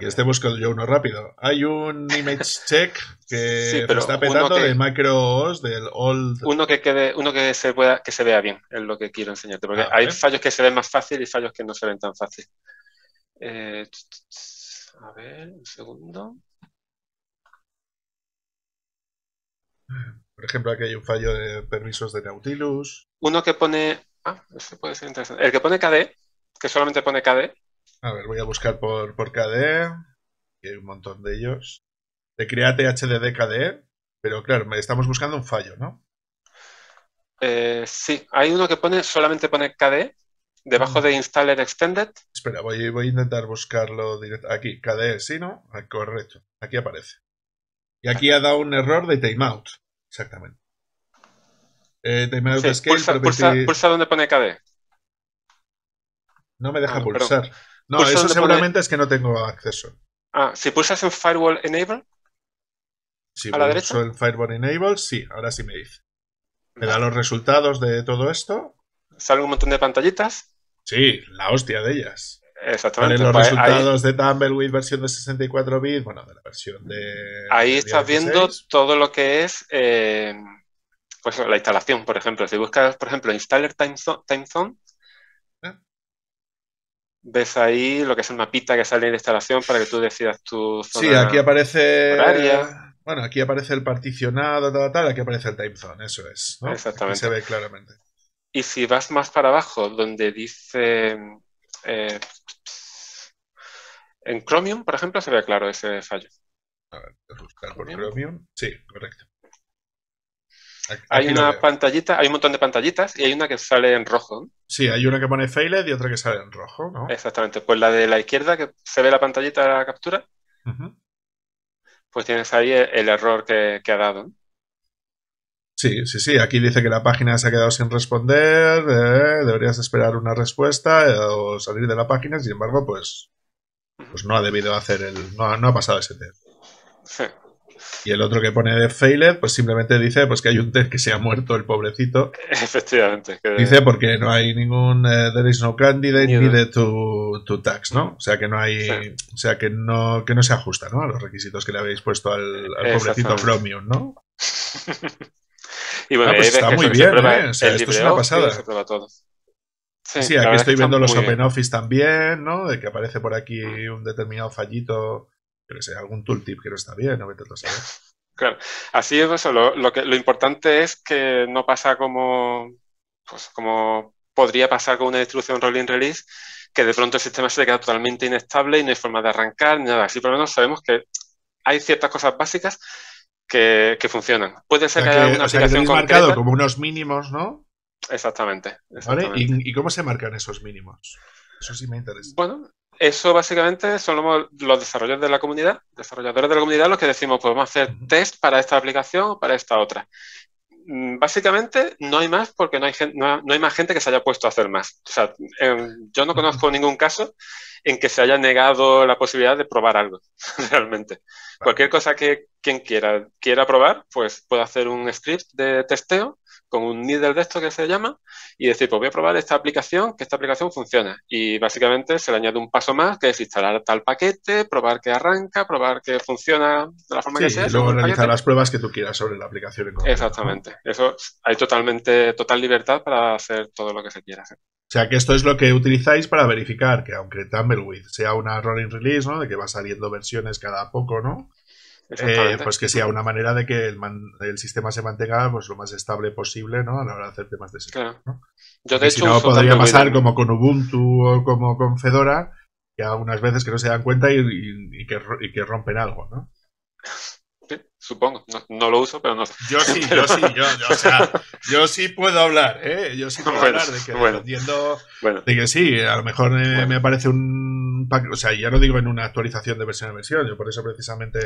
Y este busco yo uno rápido. Hay un image check que está petando de macros del old. Uno que quede, uno que se pueda, que se vea bien, es lo que quiero enseñarte. Porque ah, hay fallos que se ven más fácil y fallos que no se ven tan fácil. Eh, a ver, un segundo. Por ejemplo, aquí hay un fallo de permisos de Nautilus. Uno que pone. Ah, ese puede ser interesante. El que pone KD, que solamente pone KD. A ver, voy a buscar por, por KD. hay un montón de ellos. De crea HDD KD. Pero claro, estamos buscando un fallo, ¿no? Eh, sí, hay uno que pone, solamente pone KDE, debajo ah. de Installer Extended. Espera, voy, a intentar buscarlo directo. Aquí, KDE, sí, ¿no? Ah, correcto, aquí aparece. Y aquí ha dado un error de timeout. Exactamente. Eh, timeout Pulsa, donde pone KD. No me deja ah, pulsar. No, eso seguramente es que no tengo acceso. Ah, si pulsas en Firewall Enable. Si ¿A la derecha? en Firewall Enable, sí, ahora sí me dice. Me da los resultados de todo esto. Sale un montón de pantallitas. Sí, la hostia de ellas. Exactamente. los resultados de Tumbleweed versión de 64 bits, bueno, de la versión de. Ahí estás viendo todo lo que es eh, pues la instalación, por ejemplo. Si buscas, por ejemplo, Installer TimeZone, time Zone, ah. ves ahí lo que es el mapita que sale de la instalación para que tú decidas tu zona. Sí, aquí aparece. Bueno, aquí aparece el particionado, tal, tal, aquí aparece el TimeZone, eso es. Exactamente. se ve claramente. Y si vas más para abajo, donde dice eh, en Chromium, por ejemplo, se ve claro ese fallo. A ver, buscar por Chromium. Sí, correcto. hay una pantallita, hay un montón de pantallitas y hay una que sale en rojo. Sí, hay una que pone failed y otra que sale en rojo, Exactamente. Pues la de la izquierda, que se ve la pantallita la captura, pues tienes ahí el, error que, ha dado. Sí, sí, sí. Aquí dice que la página se ha quedado sin responder, eh, deberías esperar una respuesta eh, o salir de la página. Sin embargo, pues, pues no ha debido hacer el. No, ha pasado ese test. Y el otro que pone de failed, pues simplemente dice pues que hay un test que se ha muerto el pobrecito. Efectivamente. Dice porque no hay ningún eh, there is no candidate ni de tu, tax, ¿no? O sea que no hay, o sea que no que no se ajusta, ¿no? A los requisitos que le habéis puesto al, pobrecito Chromium, ¿no? Y bueno, ah, pues está muy bien, ¿eh? esto es una pasada. Se prueba Sí, aquí estoy viendo los Open también, ¿no? De que aparece por aquí un determinado fallito, pero algún tooltip que no está bien, no Claro, así es eso. Lo, que, lo importante es que no pasa como, pues como podría pasar con una distribución rolling release, que de pronto el sistema se queda totalmente inestable y no hay forma de arrancar ni nada. Así por lo menos sabemos que hay ciertas cosas básicas que, funcionan. Puede ser que, haya una aplicación como unos mínimos, ¿no? Exactamente. ¿Y, cómo se marcan esos mínimos? Eso sí me interesa. Bueno, eso básicamente son los, desarrolladores de la comunidad, desarrolladores de la comunidad los que decimos, pues vamos a hacer test para esta aplicación o para esta otra. Mm, básicamente no hay más porque no hay, no, hay más gente que se haya puesto a hacer más. O sea, em, yo no conozco ningún caso en que se haya negado la posibilidad de probar algo, realmente. Cualquier cosa que quien quiera, quiera probar, pues puede hacer un script de testeo con un needle de esto que se llama y decir, pues voy a probar esta aplicación, que esta aplicación funciona. Y básicamente se le añade un paso más, que es instalar tal paquete, probar que arranca, probar que funciona de la forma que sea. Y luego realizar las pruebas que tú quieras sobre la aplicación. Exactamente. Eso hay totalmente, total libertad para hacer todo lo que se quiera hacer. O sea que esto es lo que utilizáis para verificar que aunque Tumbleweed sea una rolling release, ¿no? De que va saliendo versiones cada poco, ¿no? Eh, pues que sea una manera de que el, sistema se mantenga pues, lo más estable posible a la hora de hacer temas de seguridad. ¿no? Yo, de hecho, si no, podría pasar como con Ubuntu o como con Fedora, que algunas veces que no se dan cuenta y, que, rompen algo. ¿no? Sí, supongo, no, lo uso, pero no sé. Yo sí, yo sí, yo, yo, o sea, yo sí puedo hablar, ¿eh? Yo sí puedo hablar de que, que sí, a lo mejor eh, me parece un. O sea, ya no digo en una actualización de versión a versión, yo por eso precisamente.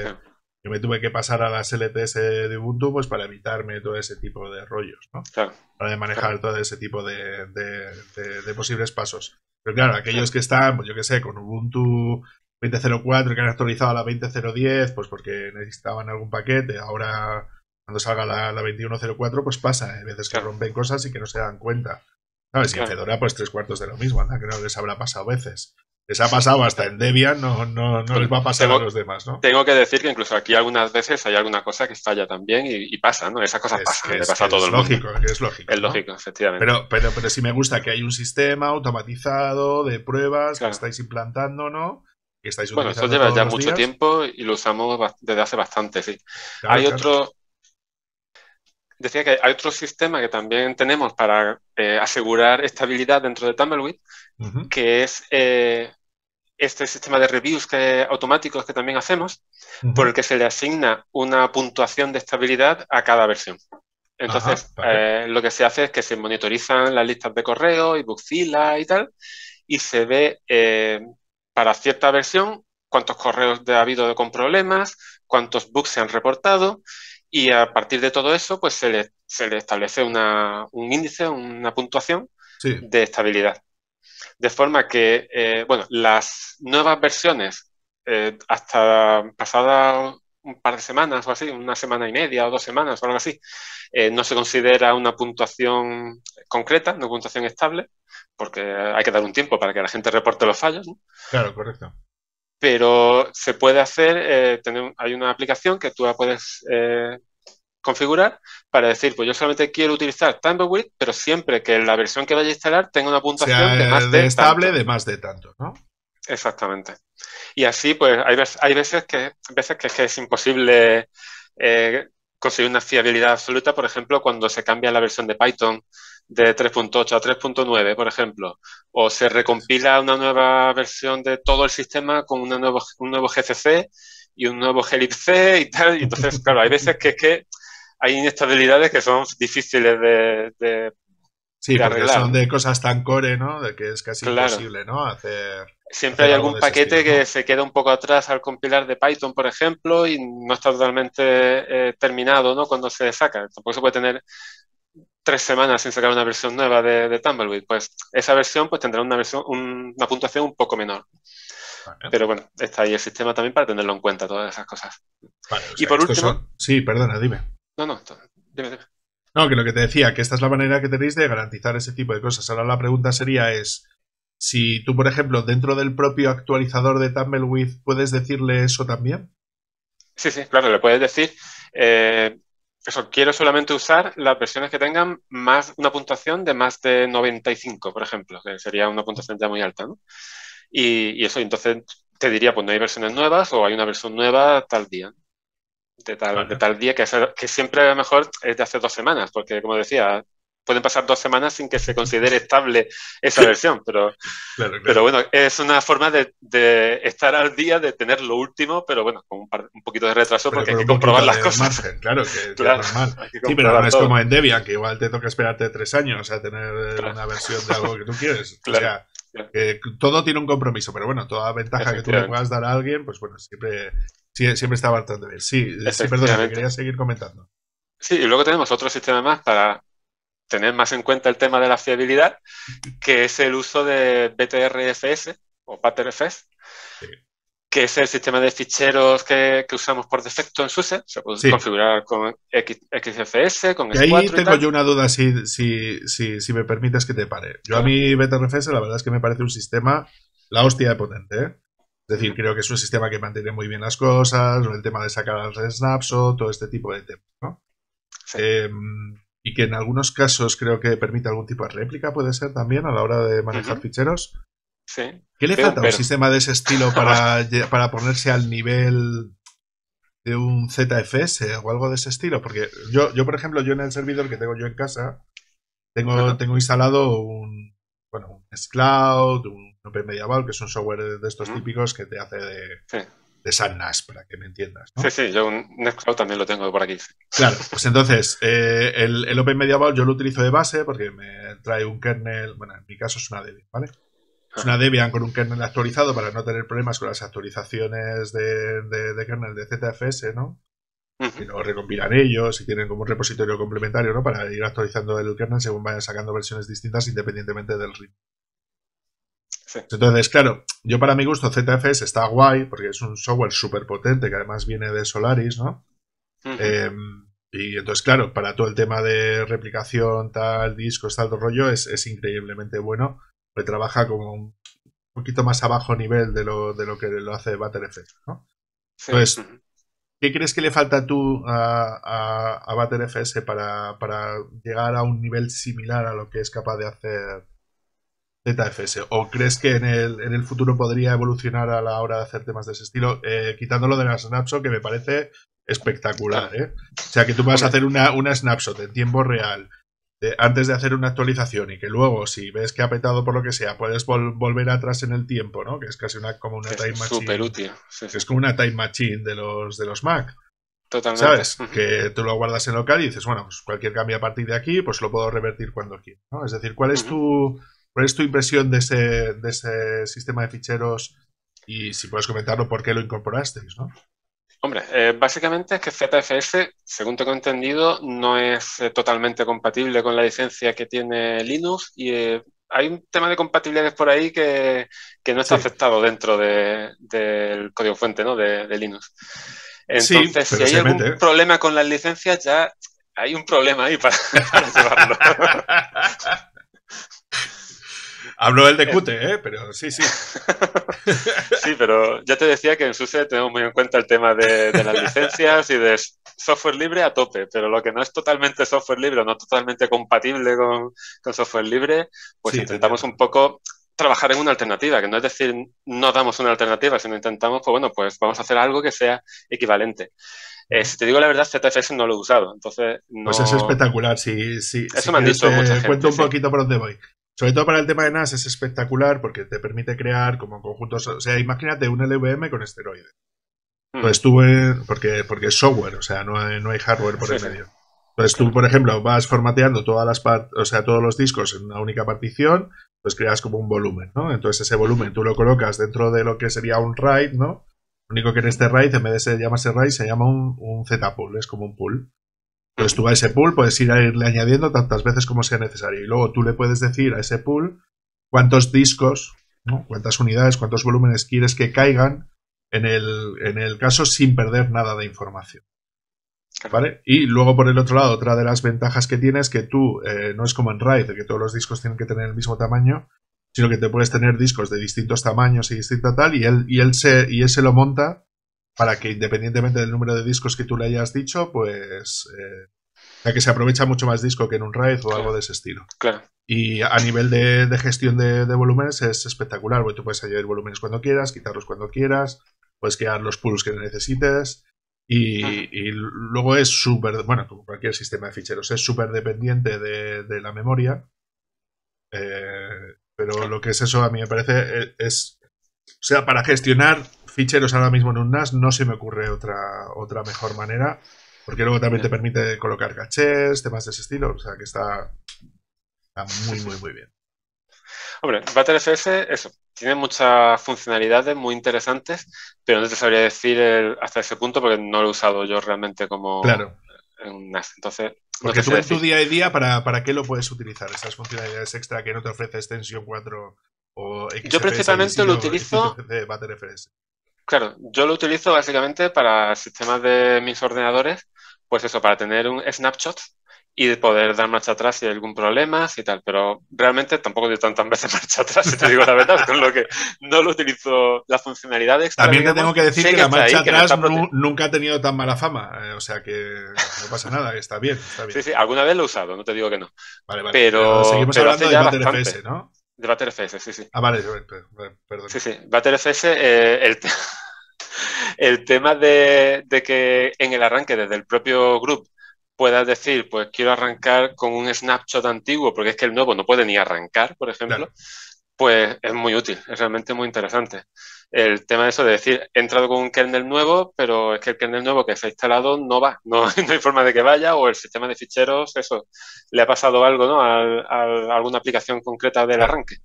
Yo me tuve que pasar a las LTS de Ubuntu pues para evitarme todo ese tipo de rollos, ¿no? Para manejar todo ese tipo de, posibles pasos. Pero claro, aquellos que están, pues yo qué sé, con Ubuntu 20.04 que han actualizado a la 20.010, pues porque necesitaban algún paquete, ahora cuando salga la, la 21.04 pues pasa, hay veces que rompen cosas y que no se dan cuenta. ¿Sabes? Y en Fedora pues tres cuartos de lo mismo, anda, creo que les habrá pasado veces les ha pasado hasta en Debian, no, les va a pasar a los demás, ¿no? Tengo que decir que incluso aquí algunas veces hay alguna cosa que falla también y, pasa, ¿no? Esas cosas pasan, pasa a todo el lógico, mundo. Es lógico, es Es lógico. efectivamente. Pero, pero, pero sí me gusta que hay un sistema automatizado de pruebas que estáis implantando, ¿no? bueno, esto lleva ya mucho tiempo y lo usamos desde hace bastante, sí. hay otro... Decía que hay otro sistema que también tenemos para eh, asegurar estabilidad dentro de Tumbleweed, que es eh, este sistema de reviews automáticos que también hacemos, por el que se le asigna una puntuación de estabilidad a cada versión. Entonces, eh, lo que se hace es que se monitorizan las listas de correo y Bookzilla y tal, y se ve eh, para cierta versión cuántos correos ha habido con problemas, cuántos bugs se han reportado, y a partir de todo eso, pues se le, se le establece una, un índice, una puntuación de estabilidad. De forma que, eh, bueno, las nuevas versiones, eh, hasta pasada un par de semanas o así, una semana y media o dos semanas o algo así, eh, no se considera una puntuación concreta, una puntuación estable, porque hay que dar un tiempo para que la gente reporte los fallos. Claro, correcto. Pero se puede hacer, hay una aplicación que tú puedes configurar para decir, pues yo solamente quiero utilizar time pero siempre que la versión que vaya a instalar tenga una puntuación más de, estable de más de tanto, Exactamente. Y así, pues hay, hay veces que veces que es, imposible eh, conseguir una fiabilidad absoluta, por ejemplo, cuando se cambia la versión de Python de 3.8 a 3.9, por ejemplo, o se recompila una nueva versión de todo el sistema con una nuevo, un nuevo GCC y un nuevo glibc y tal. Y entonces, claro, hay veces que es que hay inestabilidades que son difíciles de, Sí, porque arreglar. son de cosas tan core, ¿no? De que es casi imposible, ¿no? Hacer. Siempre hay algún paquete que se queda un poco atrás al compilar de Python, por ejemplo, y no está totalmente eh, terminado, ¿no? Cuando se saca. Tampoco se puede tener tres semanas sin sacar una versión nueva de, Tumbleweed. Pues esa versión pues tendrá una versión, una puntuación un poco menor. Pero bueno, está ahí el sistema también para tenerlo en cuenta, todas esas cosas. y por último. Sí, perdona, dime. No, no, dime, No, que lo que te decía, que esta es la manera que tenéis de garantizar ese tipo de cosas. Ahora la pregunta sería es, si tú, por ejemplo, dentro del propio actualizador de Tumbleweed, ¿puedes decirle eso también? Sí, sí, claro, le puedes decir, eh, eso, quiero solamente usar las versiones que tengan más una puntuación de más de 95, por ejemplo, que sería una puntuación ya muy alta, ¿no? Y, y eso, entonces te diría, pues no hay versiones nuevas o hay una versión nueva tal día de tal, de tal día, que, que siempre a lo mejor es de hace dos semanas, porque como decía, pueden pasar dos semanas sin que se considere estable esa versión, pero, pero bueno, es una forma de, estar al día, de tener lo último, pero bueno, con un, poquito de retraso porque hay que comprobar las cosas. claro, que, es normal. Sí, pero no es como en Debian, que igual te toca esperarte tres años a tener una versión de algo que tú quieres. O sea, eh, todo tiene un compromiso, pero bueno, toda ventaja que tú le puedas dar a alguien, pues bueno, siempre Sí, siempre estaba tratando de Sí, sí perdón, me quería seguir comentando. Sí, y luego tenemos otro sistema más para tener más en cuenta el tema de la fiabilidad, que es el uso de BTRFS o PatterFS, que es el sistema de ficheros que, usamos por defecto en SUSE. Se puede configurar con XFS, con y Ahí tengo yo una duda, si, si, me permites que te pare. Yo a mí BTRFS la verdad es que me parece un sistema la hostia de potente. ¿eh? Es decir, creo que es un sistema que mantiene muy bien las cosas, el tema de sacar al snapshot, todo este tipo de temas, ¿no? Em, y que en algunos casos creo que permite algún tipo de réplica, puede ser también a la hora de manejar ficheros. Sí. ¿Qué le falta a un sistema de ese estilo para, para ponerse al nivel de un ZFS o algo de ese estilo? Porque yo, yo por ejemplo, yo en el servidor que tengo yo en casa, tengo, tengo instalado un, bueno, un un Open Medieval, que es un software de estos típicos que te hace de, de para que me entiendas. Sí, sí, yo un Nextcloud también lo tengo por aquí. Claro, pues entonces, eh, el, el, Open Medieval yo lo utilizo de base porque me trae un kernel, bueno, en mi caso es una Debian, ¿vale? Es una ah. Debian con un kernel actualizado para no tener problemas con las actualizaciones de, kernel de ZFS, ¿no? Y lo recompilan ellos y tienen como un repositorio complementario, ¿no? Para ir actualizando el kernel según vayan sacando versiones distintas independientemente del ritmo. Entonces, claro, yo para mi gusto ZFS está guay porque es un software súper potente que además viene de Solaris, ¿no? Em, y entonces, claro, para todo el tema de replicación, tal, discos, tal, rollo, es, increíblemente bueno. porque trabaja como un poquito más abajo nivel de lo, que lo hace ButterfS, ¿no? Entonces, ¿qué crees que le falta tú a, a, para llegar a un nivel similar a lo que es capaz de hacer ZFS. ¿O crees que en el, futuro podría evolucionar a la hora de hacer temas de ese estilo? Eh, quitándolo de la snapshot, que me parece espectacular, ¿eh? O sea, que tú vas a hacer una, snapshot en tiempo real antes de hacer una actualización y que luego, si ves que ha petado por lo que sea, puedes volver atrás en el tiempo, ¿no? Que es casi una, como una time machine. Súper útil. Es como una time machine de los, de los Mac. Totalmente. ¿Sabes? Que tú lo guardas en local y dices, bueno, pues cualquier cambio a partir de aquí, pues lo puedo revertir cuando quiera, ¿no? Es decir, ¿cuál es tu ¿Cuál es tu impresión de ese, de ese sistema de ficheros y si puedes comentarlo por qué lo incorporasteis, Hombre, eh, básicamente es que ZFS, según tengo entendido, no es eh, totalmente compatible con la licencia que tiene Linux y eh, hay un tema de compatibilidades por ahí que, no está afectado dentro del código fuente ¿no? de, Linux. Entonces, si hay algún problema con las licencias, ya hay un problema ahí para, para llevarlo. Hablo el de eh, Cute, eh, pero sí, sí. sí, pero ya te decía que en SUSE tenemos muy en cuenta el tema de, las licencias y de software libre a tope, pero lo que no es totalmente software libre o no totalmente compatible con, software libre, pues intentamos un poco trabajar en una alternativa, que no es decir no damos una alternativa, sino intentamos, pues bueno, pues vamos a hacer algo que sea equivalente. Eh, si te digo la verdad, ZFS no lo he usado, entonces pues no... Pues es espectacular, sí, sí. Eso me han dicho mucha gente, Cuento un poquito por dónde voy. Sobre todo para el tema de NAS es espectacular porque te permite crear como conjuntos. O sea, imagínate un LVM con esteroides. Mm. Entonces tú, porque, porque es software, o sea, no hay, hardware por el medio. Entonces tú, por ejemplo, vas formateando todas las o sea, todos los discos en una única partición, pues creas como un volumen, ¿no? Entonces ese volumen tú lo colocas dentro de lo que sería un RAID, ¿no? Lo único que en este RAID, en vez de llamarse RAID, se llama un, un Z-Pool, es como un pool. Entonces tú a ese pool puedes ir a irle añadiendo tantas veces como sea necesario. Y luego tú le puedes decir a ese pool cuántos discos, cuántas unidades, cuántos volúmenes quieres que caigan en el, en el caso sin perder nada de información. ¿Vale? Y luego por el otro lado, otra de las ventajas que tienes es que tú eh, no es como en RAID, que todos los discos tienen que tener el mismo tamaño, sino que te puedes tener discos de distintos tamaños y distinta tal, y él, y él se, y él se lo monta para que independientemente del número de discos que tú le hayas dicho, pues... Eh, ya que se aprovecha mucho más disco que en un RAID o algo de ese estilo. Claro. Y a nivel de, gestión de, volúmenes es espectacular, porque tú puedes añadir volúmenes cuando quieras, quitarlos cuando quieras, puedes crear los pools que necesites. Y, luego es súper, bueno, como cualquier sistema de ficheros, es súper dependiente de, la memoria. Eh, pero lo que es eso a mí me parece es, eh, es, o sea, para gestionar ficheros ahora mismo en un NAS no se me ocurre otra, otra mejor manera, porque luego también te permite colocar cachés, temas de ese estilo, o sea que está, muy, muy, muy bien. Hombre, ButterFS eso, tiene muchas funcionalidades muy interesantes, pero no te sabría decir hasta ese punto porque no lo he usado yo realmente como claro. en NAS. Entonces, porque no tú tu día a día, ¿para, qué lo puedes utilizar? ¿Estas funcionalidades extra que no te ofrece Extension 4 o XFS, Yo principalmente lo utilizo. De Claro, yo lo utilizo básicamente para sistemas de mis ordenadores, pues eso, para tener un snapshot y poder dar marcha atrás si hay algún problema y tal, pero realmente tampoco doy tantas veces marcha atrás, si te digo la verdad, con lo que no lo utilizo la funcionalidad extra. También te tengo que decir que, la marcha atrás nunca ha tenido tan mala fama, eh, o sea que no pasa nada, está bien, está bien. Sí, sí, alguna vez lo he usado, no te digo que no. Vale, vale. Pero, seguimos hablando de marcha ¿no? De fs sí, sí. Ah, vale, perdón. Sí, sí. BatterFS, eh, el, tema de, que en el arranque desde el propio group puedas decir, pues quiero arrancar con un snapshot antiguo, porque es que el nuevo no puede ni arrancar, por ejemplo, pues es muy útil, es realmente muy interesante el tema de eso de decir, he entrado con un kernel nuevo, pero es que el kernel nuevo que se ha instalado no va, no, hay forma de que vaya, o el sistema de ficheros, eso, le ha pasado algo, ¿no? a alguna aplicación concreta del arranque.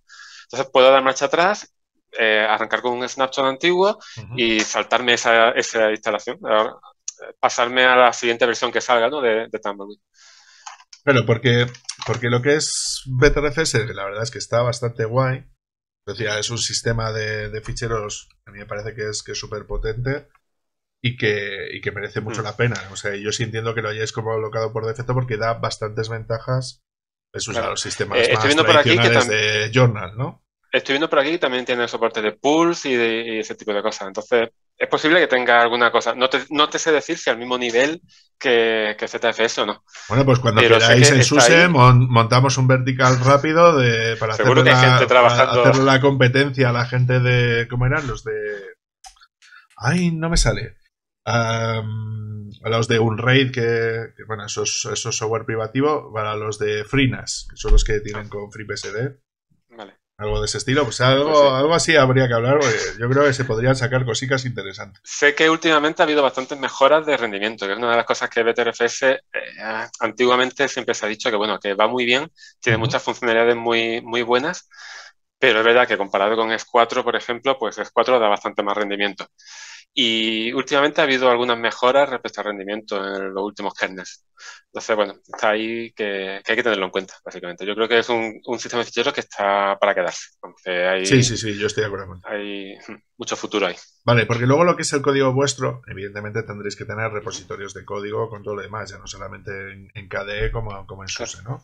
Entonces puedo dar marcha atrás, eh, arrancar con un snapshot antiguo y saltarme esa, esa instalación, pasarme a la siguiente versión que salga, ¿no? De, de Bueno, porque, porque lo que es BTRFS, la verdad es que está bastante guay es un sistema de, de, ficheros a mí me parece que es que súper potente y que, merece mucho hmm. la pena. O sea, yo sí entiendo que lo hayáis colocado por defecto porque da bastantes ventajas. Es pues, usar los sistemas eh, más tradicionales de Journal, ¿no? Estoy viendo por aquí que también tiene soporte de Pulse y, de, y ese tipo de cosas. Entonces, es posible que tenga alguna cosa. No te, sé decir si al mismo nivel que, que ZFS o no. Bueno, pues cuando Pero en SUSE montamos un vertical rápido de, para, hacer la, competencia a la gente de... ¿Cómo eran? Los de... Ay, no me sale. a los de Unraid, que, que bueno, es, software privativo, para los de FreeNAS, que son los que tienen con FreeBSD algo de ese estilo. Pues algo, pues así habría que hablar. Yo creo que se podrían sacar cositas interesantes. Sé que últimamente ha habido bastantes mejoras de rendimiento, que es una de las cosas que BTRFS eh, antiguamente siempre se ha dicho que bueno, que va muy bien, tiene muchas funcionalidades muy, muy buenas, pero es verdad que comparado con S4, por ejemplo, pues S4 da bastante más rendimiento. Y últimamente ha habido algunas mejoras respecto al rendimiento en los últimos kernels. Entonces, bueno, está ahí que, hay que tenerlo en cuenta, básicamente. Yo creo que es un, sistema de ficheros que está para quedarse. hay, sí, sí, sí, yo estoy de acuerdo. Hay mucho futuro ahí. Vale, porque luego lo que es el código vuestro, evidentemente tendréis que tener repositorios de código con todo lo demás, ya no solamente en, KDE como, en SUSE, ¿no?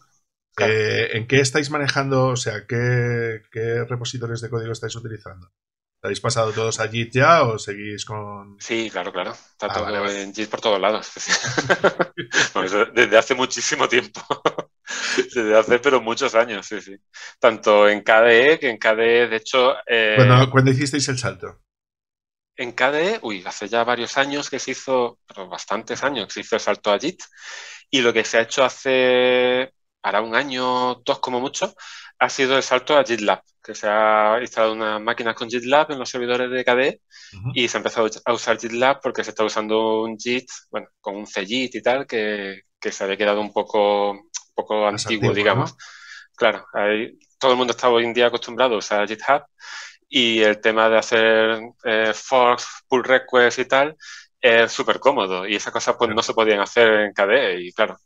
Eh, ¿En qué estáis manejando? O sea, ¿qué repositorios de código estáis utilizando? ¿Habéis pasado todos a JIT ya o seguís con...? Sí, claro, claro. Está ah, en JIT por todos lados. Pues desde hace muchísimo tiempo. desde hace pero muchos años, sí, sí. Tanto en KDE que en KDE, de hecho... Bueno, eh, ¿cuándo hicisteis el salto? En KDE, uy, hace ya varios años que se hizo, pero bastantes años que se hizo el salto a JIT. Y lo que se ha hecho hace, Hará un año, dos como mucho, ha sido el salto a GitLab, que se ha instalado unas máquina con GitLab en los servidores de KDE y se ha empezado a usar GitLab porque se está usando un Git, bueno, con un CGit y tal, que, que se había quedado un poco, poco antiguo, digamos. Claro, todo el mundo está hoy en día acostumbrado a usar GitHub y el tema de hacer eh, forks, pull requests y tal es súper cómodo y esas cosas pues no se podían hacer en KDE y claro,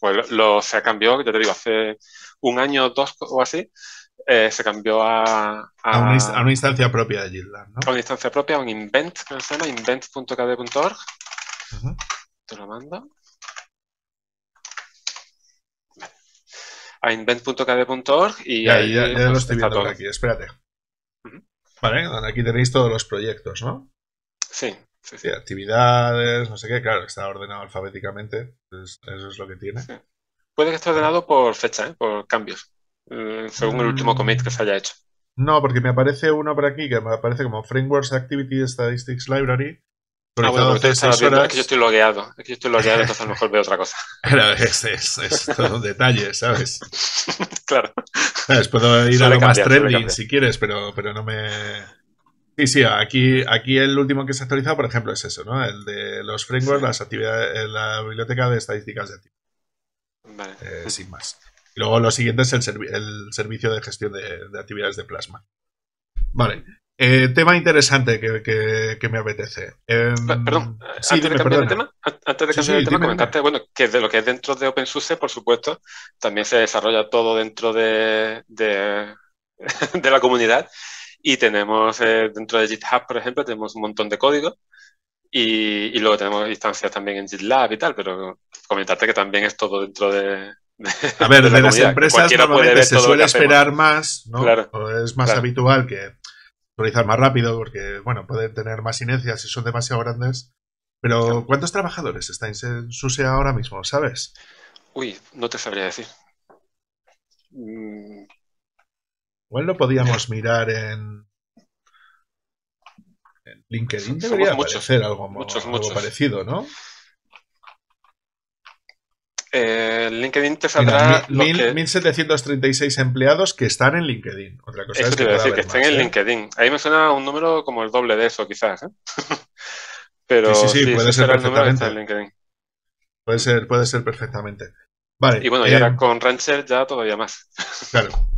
pues lo, se cambió, ya te digo, hace un año, o dos o así, eh, se cambió a, a, una, instancia propia de GitLab, ¿no? A una instancia propia, un invent, que se llama, invent.kd.org. Te lo mando. A invent.kd.org y ya, ahí... Ya, ya pues, lo estoy viendo aquí, espérate. Vale, aquí tenéis todos los proyectos, ¿no? Sí, sí, actividades, no sé qué, claro, está ordenado alfabéticamente, pues eso es lo que tiene. Puede que esté ordenado por fecha, ¿eh? por cambios, mm, según el último mm. commit que se haya hecho. No, porque me aparece uno por aquí que me aparece como Frameworks Activity Statistics Library. Ah, bueno, pues es que yo estoy logueado, es que yo estoy logueado, entonces a lo mejor veo otra cosa. Claro, es, todo un detalle, ¿sabes? claro. Puedo ir a lo más trending si quieres, pero, pero no me... Sí, sí, aquí, aquí el último que se ha actualizado, por ejemplo, es eso, ¿no? El de los frameworks, las actividades, eh, la biblioteca de estadísticas de tipo. Vale. Eh, sin más. luego lo siguiente es el, servicio de gestión de, actividades de plasma. Vale. Eh, tema interesante que, me apetece. Em, perdón, antes, de cambiar tema, antes de cambiar de tema, comentaste bueno, que de lo que es dentro de OpenSUSE, por supuesto, también se desarrolla todo dentro de, de la comunidad y tenemos eh, dentro de GitHub, por ejemplo, tenemos un montón de código y, luego tenemos instancias también en GitLab y tal, pero comentarte que también es todo dentro de... a ver, de, las empresas normalmente se suele esperar más, ¿no? es más habitual que realizar más rápido porque, bueno, pueden tener más inercias si son demasiado grandes. Pero, ¿cuántos trabajadores estáis en SUSE ahora mismo, sabes? Uy, no te sabría decir. Mm, Igual lo podíamos mirar en, en LinkedIn. Debería aparecer algo, parecido, ¿no? Eh, LinkedIn te saldrá. 1736 empleados que están en LinkedIn. Otra cosa es decir, que estén en ¿eh? LinkedIn. Ahí me suena un número como el doble de eso, quizás. ¿eh? Pero sí, sí, puede ser perfectamente. Puede ser, puede ser perfectamente. Vale. Y bueno, y ahora eh, con Rancher ya todavía más. Claro.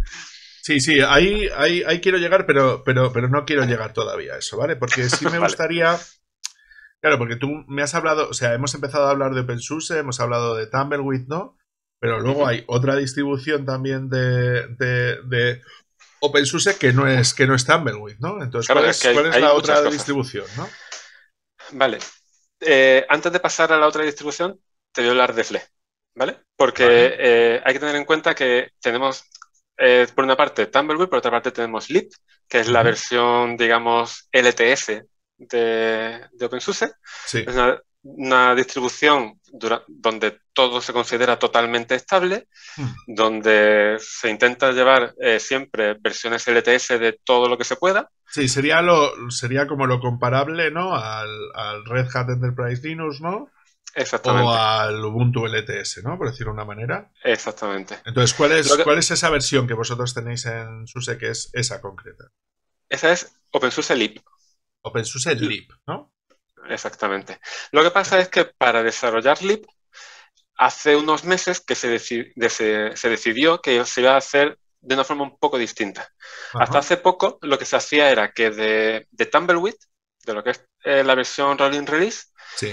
Sí, sí, ahí, ahí, quiero llegar, pero, pero, pero no quiero llegar todavía a eso, ¿vale? Porque sí me gustaría. Claro, porque tú me has hablado, o sea, hemos empezado a hablar de OpenSUSE, hemos hablado de Tumbleweed, ¿no? Pero luego hay otra distribución también de, de, de OpenSUSE que no es, que no es Tumbleweed, ¿no? Entonces, ¿cuál es, la otra distribución, no? Vale. Eh, antes de pasar a la otra distribución, te voy a hablar de FLE, ¿vale? Porque eh, hay que tener en cuenta que tenemos eh, por una parte Tumbleweed, por otra parte tenemos Lit, que es la versión, digamos, LTS de, de OpenSUSE. Es una, distribución donde todo se considera totalmente estable, mm. donde se intenta llevar eh, siempre versiones LTS de todo lo que se pueda. Sí, sería, lo, sería como lo comparable al, al Red Hat Enterprise Linux, ¿no? Exactamente. O al Ubuntu LTS, ¿no? Por decirlo de una manera. Exactamente. Entonces, ¿cuál es, ¿cuál es esa versión que vosotros tenéis en SUSE que es esa concreta? Esa es OpenSUSE Leap. OpenSUSE LIP, ¿no? Exactamente. Lo que pasa es que para desarrollar Leap, hace unos meses que se, se, decidió que se iba a hacer de una forma un poco distinta. Hasta hace poco lo que se hacía era que de, de Tumbleweed, de lo que es eh, la versión Rolling Release, ¿Sí?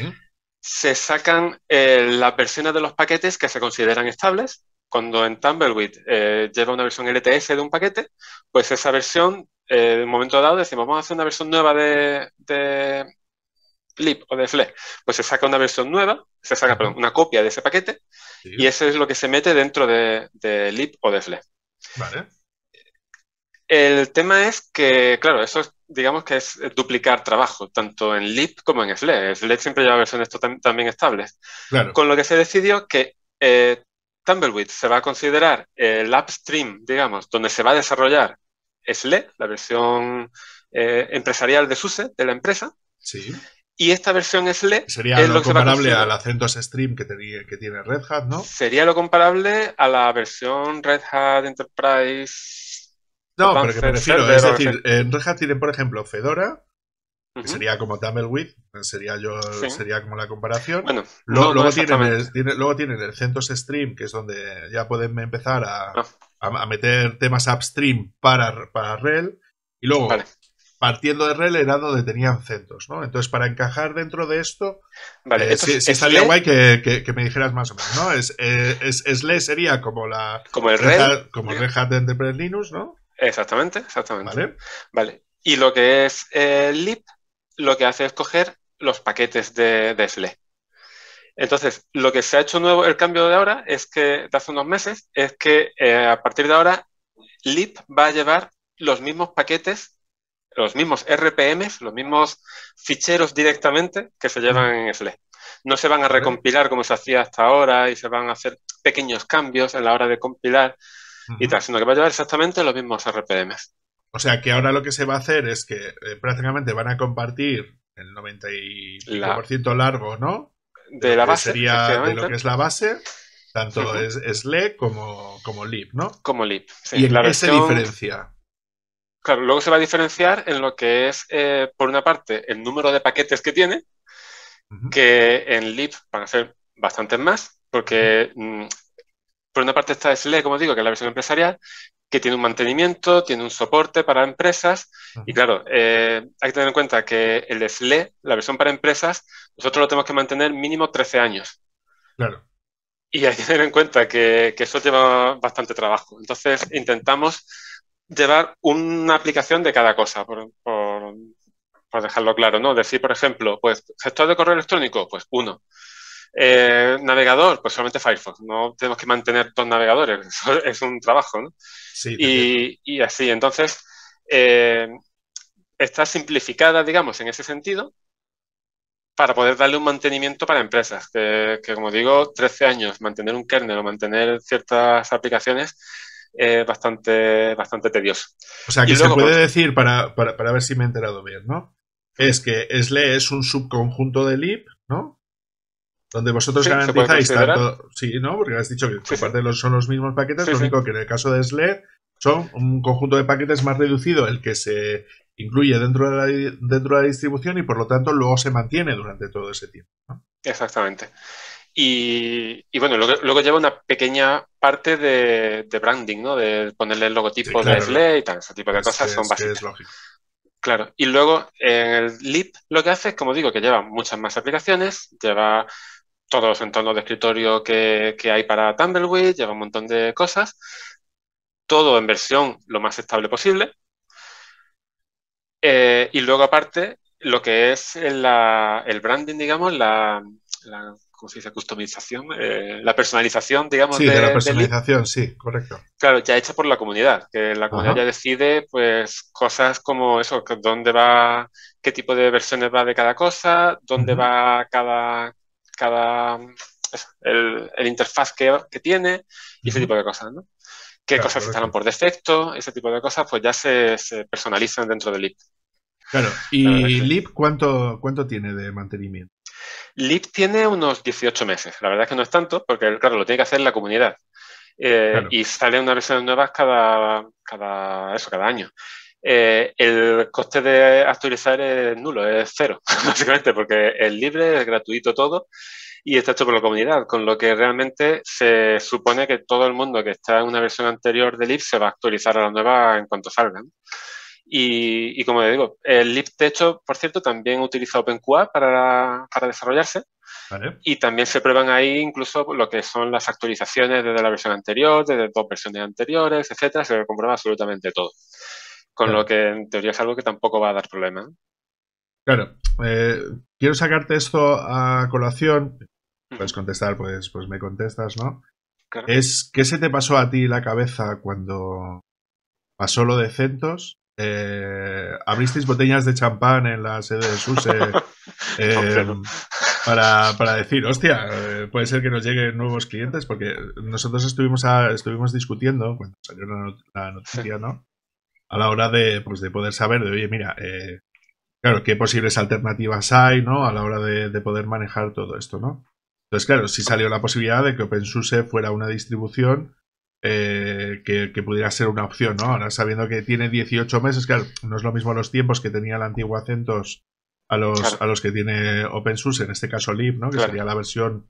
se sacan eh, las versiones de los paquetes que se consideran estables. Cuando en Tumbleweed eh, lleva una versión LTS de un paquete, pues esa versión, eh, un momento dado, decimos, vamos a hacer una versión nueva de, de lib o de fle, pues se saca una versión nueva, se saca, una copia de ese paquete y eso es lo que se mete dentro de, lib o de fle. El tema es que, claro, eso es digamos que es eh, duplicar trabajo, tanto en LIP como en SLE SLE siempre lleva versiones también estables. Con lo que se decidió que eh, Tumbleweed se va a considerar el upstream, digamos, donde se va a desarrollar SLE, la versión eh, empresarial de SUSE, de la empresa. Sí. Y esta versión SLE sería es lo, comparable al Acentos Stream que, que tiene Red Hat, ¿no? Sería lo comparable a la versión Red Hat Enterprise no, pero que prefiero, es decir, en Red Hat tiene, por ejemplo, Fedora, que sería como Tumbleweed, sería yo, sería como la comparación. luego, tienen el, tiene, el, CentOS Stream, que es donde ya pueden empezar a, ah. meter temas upstream para, para y luego partiendo de RHEL, era donde tenían Centos, ¿no? Entonces, para encajar dentro de esto, vale, eh, guay que, me dijeras más o menos, ¿no? Es, eh, es, sería como la... Como Como Red Hat de Enterprise Linux, ¿no? Exactamente, exactamente. Vale. Y lo que es eh, lo que hace es coger los paquetes de, SLE. Entonces, lo que se ha hecho nuevo, el cambio de ahora, es que de hace unos meses, es que eh, a partir de ahora, lib va a llevar los mismos paquetes, los mismos RPMs, los mismos ficheros directamente que se llevan en SLE. No se van a recompilar como se hacía hasta ahora y se van a hacer pequeños cambios en la hora de compilar y tal, sino que va a llevar exactamente los mismos RPMs. O sea que ahora lo que se va a hacer es que eh, prácticamente van a compartir el 95% largo, ¿no? De, la base. de lo que es la base, tanto es, e como, como LIP, ¿no? Como LIP. y la qué se diferencia. Claro, luego se va a diferenciar en lo que es, eh, por una parte, el número de paquetes que tiene, que en LIP van a ser bastantes más, porque por una parte está SLE, como digo, que es la versión empresarial, que tiene un mantenimiento, tiene un soporte para empresas. Y claro, eh, hay que tener en cuenta que el SLE, la versión para empresas, nosotros lo tenemos que mantener mínimo 13 años. Claro. Y hay que tener en cuenta que, eso lleva bastante trabajo. Entonces, intentamos llevar una aplicación de cada cosa, por, dejarlo claro, ¿no? Decir, por ejemplo, pues, gestor de correo electrónico, pues uno. Eh, navegador, pues solamente Firefox. No tenemos que mantener dos navegadores. es un trabajo, ¿no? Sí, y, así, entonces, eh, está simplificada, digamos, en ese sentido para poder darle un mantenimiento para empresas, que, como digo, 13 años, mantener un kernel o mantener ciertas aplicaciones es bastante, bastante tedioso. O sea, que se puede pues, decir, para, para, ver si me he enterado bien, ¿no? Es que SLE es un subconjunto de lib, ¿no? Donde vosotros garantizáis tanto. Sí, ¿no? Porque has dicho que aparte son los mismos paquetes, lo único que en el caso de SLED son un conjunto de paquetes más reducido, el que se incluye dentro de la, dentro de la distribución y por lo tanto luego se mantiene durante todo ese tiempo. Exactamente. Y, bueno, luego, lleva una pequeña parte de, branding, ¿no? De ponerle el logotipo de SLED y tal, ese tipo de cosas son básicas. Es lógico. Claro, y luego en el LIP lo que hace es, como digo, que lleva muchas más aplicaciones, lleva todos los entornos de escritorio que, hay para Tumbleweed, lleva un montón de cosas, todo en versión lo más estable posible. Eh, y luego aparte, lo que es el branding, digamos, la, Customización, eh, la personalización, digamos. de, la personalización, sí, correcto. Claro, ya hecha por la comunidad, que la comunidad ya decide, pues, cosas como eso, dónde va, qué tipo de versiones va de cada cosa, dónde va cada, cada el, interfaz que, que tiene y ese tipo de cosas, ¿no? Qué cosas se instalan por defecto, ese tipo de cosas, pues ya se, personalizan dentro de lib. Claro, ¿y lib cuánto, cuánto tiene de mantenimiento? Lib tiene unos 18 meses. La verdad es que no es tanto, porque claro, lo tiene que hacer la comunidad. Eh, y sale una versión nueva cada, cada, eso, cada año. Eh, el coste de actualizar es nulo, es cero, básicamente, porque es libre, es gratuito todo y está hecho por la comunidad, con lo que realmente se supone que todo el mundo que está en una versión anterior de lib se va a actualizar a la nueva en cuanto salgan. Y, como digo, el lib de hecho, por cierto, también utiliza OpenQA para, para desarrollarse. Y también se prueban ahí incluso lo que son las actualizaciones desde la versión anterior, desde dos versiones anteriores, etcétera, se comprueba absolutamente todo. Con lo que en teoría es algo que tampoco va a dar problema. Claro, eh, quiero sacarte esto a colación. Puedes contestar, pues, pues me contestas, ¿no? Es, ¿Qué se te pasó a ti la cabeza cuando pasó lo de Centos? Eh, ¿Abristeis botellas de champán en la sede de SUSE eh, para, para, decir, hostia, puede ser que nos lleguen nuevos clientes? Porque nosotros estuvimos, estuvimos discutiendo cuando salió la, noticia, ¿no? a la hora pues, de, poder saber de, oye, mira, eh, claro, qué posibles alternativas hay, ¿no? A la hora de, poder manejar todo esto, ¿no? Entonces, claro, sí ah. salió la posibilidad de que OpenSUSE fuera una distribución eh, que, pudiera ser una opción, ¿no? Ahora, sabiendo que tiene 18 meses, claro, no es lo mismo los tiempos que tenía el antiguo Acentos a los, a los que tiene OpenSUSE, en este caso Lib, ¿no? Que sería la versión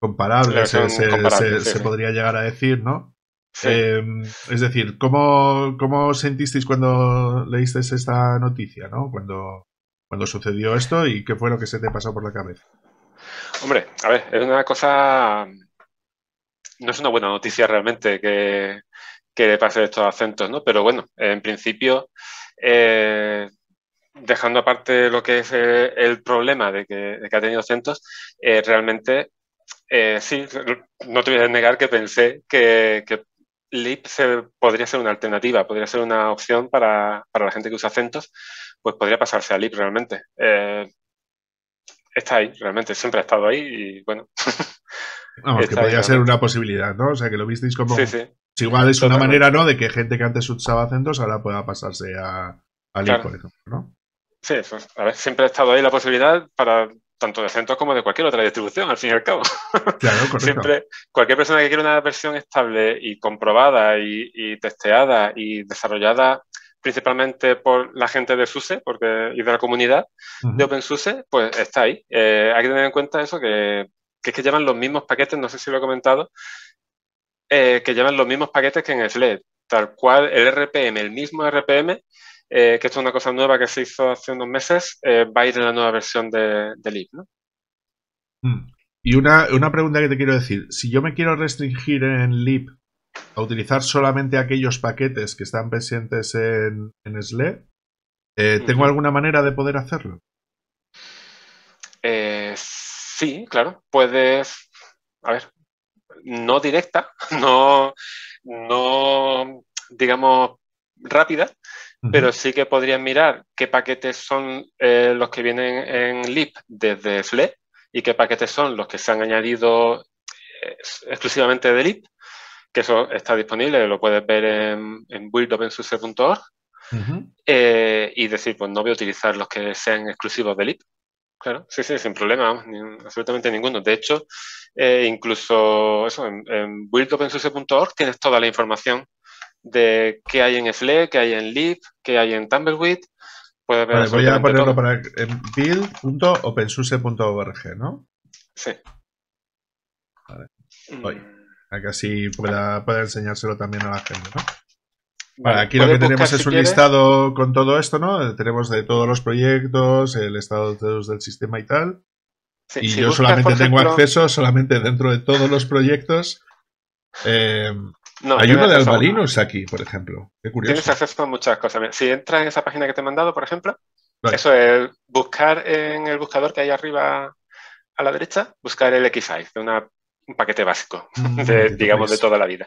comparable, se, podría llegar a decir, ¿no? Em, es decir, ¿cómo, ¿cómo sentisteis cuando leísteis esta noticia, ¿no? Cuando, cuando sucedió esto y qué fue lo que se te pasó por la cabeza. Hombre, a ver, es una cosa. No es una buena noticia realmente que, que pase estos acentos, ¿no? Pero bueno, en principio, eh, dejando aparte lo que es eh, el, problema de que, ha tenido acentos, eh, realmente sí, no te voy a negar que pensé que Lip podría ser una alternativa, podría ser una opción para, la gente que usa acentos, pues podría pasarse a Lip realmente. Eh, está ahí, realmente, siempre ha estado ahí y bueno. Vamos, que podría ser una posibilidad, ¿no? O sea, que lo visteis como... Sí, sí. igual es una manera, ¿no? De que gente que antes usaba acentos ahora pueda pasarse a, Lip, por ejemplo, ¿no? Sí, a ver, siempre ha estado ahí la posibilidad para tanto de CentOS como de cualquier otra distribución, al fin y al cabo. Claro, Siempre, cualquier persona que quiera una versión estable y comprobada y, testeada y desarrollada principalmente por la gente de SUSE porque, y de la comunidad de OpenSUSE, pues está ahí. Eh, hay que tener en cuenta eso, que, es que llevan los mismos paquetes, no sé si lo he comentado, eh, que llevan los mismos paquetes que en SLED. Tal cual el RPM, el mismo RPM, eh, que esto es una cosa nueva que se hizo hace unos meses, eh, va a ir en la nueva versión de, de ¿no? Mm. Y una, pregunta que te quiero decir, si yo me quiero restringir en Leap a utilizar solamente aquellos paquetes que están presentes en, SLE, eh, ¿tengo alguna manera de poder hacerlo? sí, claro, puedes, a ver, no directa, no digamos, rápida, pero sí que podrías mirar qué paquetes son eh, los que vienen en Lip desde FLE y qué paquetes son los que se han añadido eh, exclusivamente de Lip, que eso está disponible, lo puedes ver en, en eh, y decir, pues no voy a utilizar los que sean exclusivos de Lip. Claro, sí, sí, sin problema, absolutamente ninguno. De hecho, incluso eso, en, en tienes toda la información de qué hay en EFLE, qué hay en LIB, qué hay en Tumbleweed. vale, voy a ponerlo para build.opensuse.org, ¿no? Sí. Vale. Mm. Voy. así pueda, enseñárselo también a la gente, ¿no? aquí lo que tenemos es un listado con todo esto, ¿no? Tenemos de todos los proyectos, el estado de del sistema y tal. y yo solamente tengo acceso solamente dentro de todos los proyectos eh, No, Hay uno de albarinos aquí, por ejemplo. Qué curioso. Tienes acceso a muchas cosas. Si entras en esa página que te he mandado, por ejemplo, eso es buscar en el buscador que hay arriba a la derecha, buscar el X5, un paquete básico, mm, digamos, de toda la vida.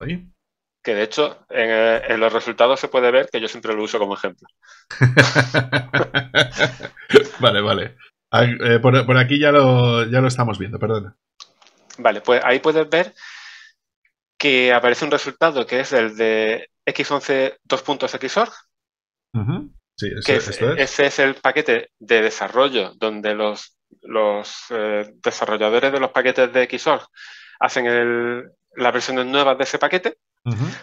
Que de hecho, eh, en, los resultados se puede ver que yo siempre lo uso como ejemplo. vale, vale. Ah, eh, por, aquí ya lo, ya lo estamos viendo, perdona. Vale, pues ahí puedes ver que aparece un resultado que es el de x11 2.xorg. sí, que es, Ese es el paquete de desarrollo donde los, los eh, desarrolladores de los paquetes de xorg hacen las versiones nuevas de ese paquete.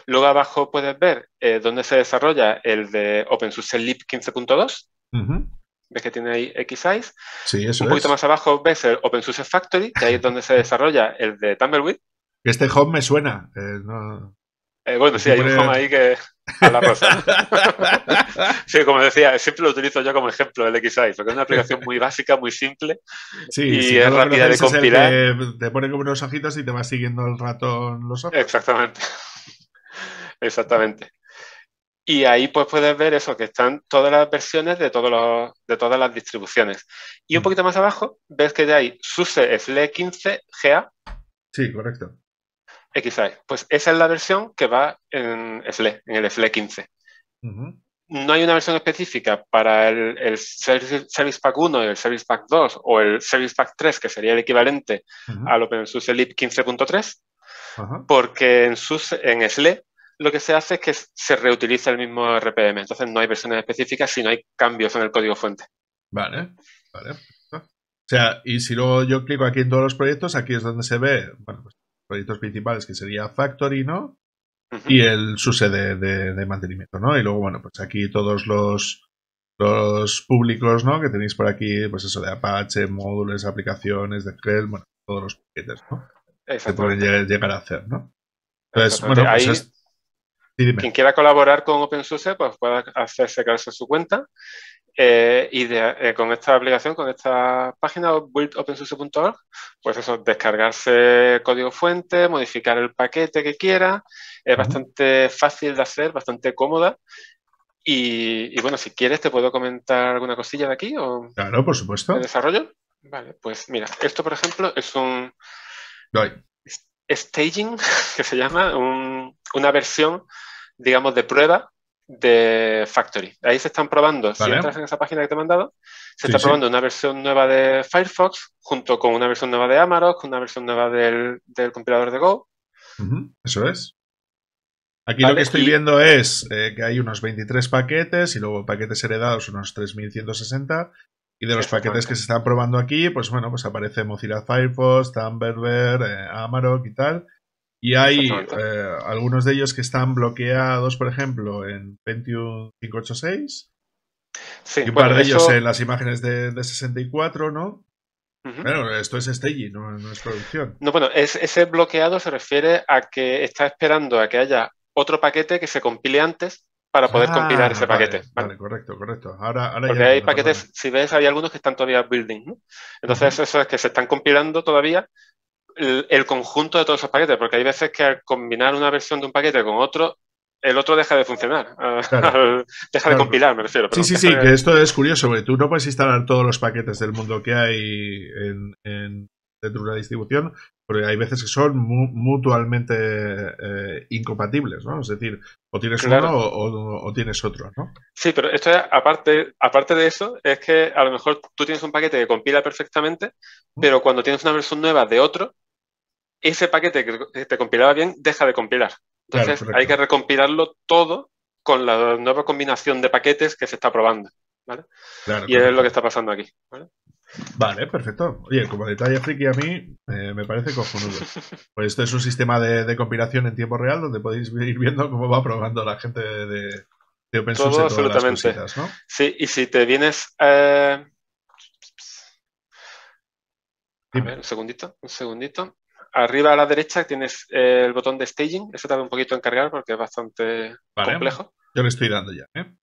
Luego abajo puedes ver eh, dónde se desarrolla el de OpenSUSE Lib 15.2 ves que tiene ahí XSize. Sí, eso Un poquito más abajo ves el OpenSUSE Factory, que ahí es donde se desarrolla el de Tumbleweed. Este home me suena. Eh, eh, bueno, sí, hay un home ahí que... A rosa. sí, como decía, siempre lo utilizo yo como ejemplo el XSize, porque es una aplicación muy básica, muy simple y es rápida de compilar. te pone como unos ojitos y te va siguiendo el ratón los ojos. Exactamente. Exactamente. Y ahí pues puedes ver eso, que están todas las versiones de, todas las distribuciones. Y un mm. poquito más abajo ves que ya hay SUSE FLE 15 GA. Sí, correcto. XI. E. Pues esa es la versión que va en SLE, en el FLE 15. No hay una versión específica para el, Service, Pack 1, el Service Pack 2 o el Service Pack 3, que sería el equivalente a lo al OpenSUSE LIB 15.3, porque en, SUSE, en SLE lo que se hace es que se reutiliza el mismo RPM. Entonces no hay versiones específicas sino hay cambios en el código fuente. Vale, vale. O sea, y si luego yo clico aquí en todos los proyectos, aquí es donde se ve, bueno, pues, proyectos principales que sería Factory, ¿no? Y el SUSE de, mantenimiento, ¿no? Y luego, bueno, pues aquí todos los, públicos, ¿no? Que tenéis por aquí, pues eso de Apache, módulos, aplicaciones, de Crel, bueno, todos los paquetes, ¿no? Que pueden llegar, a hacer, ¿no? Entonces, bueno, pues es, quien quiera colaborar con OpenSUSE pues pueda hacerse crearse su cuenta eh, y eh, con esta aplicación, con esta página buildopensuse.org, pues eso, descargarse código fuente, modificar el paquete que quiera, es bastante fácil de hacer, bastante cómoda. Y, bueno, si quieres, te puedo comentar alguna cosilla de aquí. O claro, por supuesto. desarrollo? Vale, pues mira, esto por ejemplo es un, staging, que se llama, una versión, digamos, de prueba de Factory. Ahí se están probando, si entras en esa página que te he mandado, se está probando una versión nueva de Firefox junto con una versión nueva de Amarok, una versión nueva del, compilador de Go. Eso es. Aquí lo que estoy viendo es eh, que hay unos 23 paquetes y luego paquetes heredados unos 3160 y de los paquetes que se están probando aquí, pues bueno, pues aparece Mozilla Firefox, Thunderbird, eh, Amarok y tal. Y hay eh, algunos de ellos que están bloqueados, por ejemplo, en 21.5.8.6. Sí, y un par de ellos en las imágenes de, 64, ¿no? Bueno, esto es staging, no, es producción. No, bueno, ese bloqueado se refiere a que está esperando a que haya otro paquete que se compile antes para poder ah, compilar ese paquete. Vale. correcto, correcto. Ahora, Porque hay paquetes, si ves, hay algunos que están todavía building, ¿no? Entonces, eso es que se están compilando todavía el, conjunto de todos esos paquetes, porque hay veces que al combinar una versión de un paquete con otro, el otro deja de funcionar, deja de compilar, me refiero. sí, sí, sí, que esto es curioso, porque tú no puedes instalar todos los paquetes del mundo que hay en, dentro de una distribución, porque hay veces que son mutuamente eh, incompatibles, ¿no? Es decir, o tienes uno o, tienes otro, ¿no? Sí, pero esto es, aparte, aparte de eso, es que a lo mejor tú tienes un paquete que compila perfectamente, pero cuando tienes una versión nueva de otro, ese paquete que te compilaba bien deja de compilar. Entonces hay que recompilarlo todo con la nueva combinación de paquetes que se está probando. ¿vale? y es lo que está pasando aquí. Vale, perfecto. Oye, como detalle friki a mí, eh, me parece cojonudo. Pues esto es un sistema de, de, compilación en tiempo real donde podéis ir viendo cómo va probando la gente de, de, de todas absolutamente. Las ¿no? Sí, y si te vienes. Eh... un segundito, un segundito. Arriba a la derecha tienes eh, el botón de staging. Eso este tarda un poquito en cargar porque es bastante complejo. Yo le estoy dando ya. ¿eh?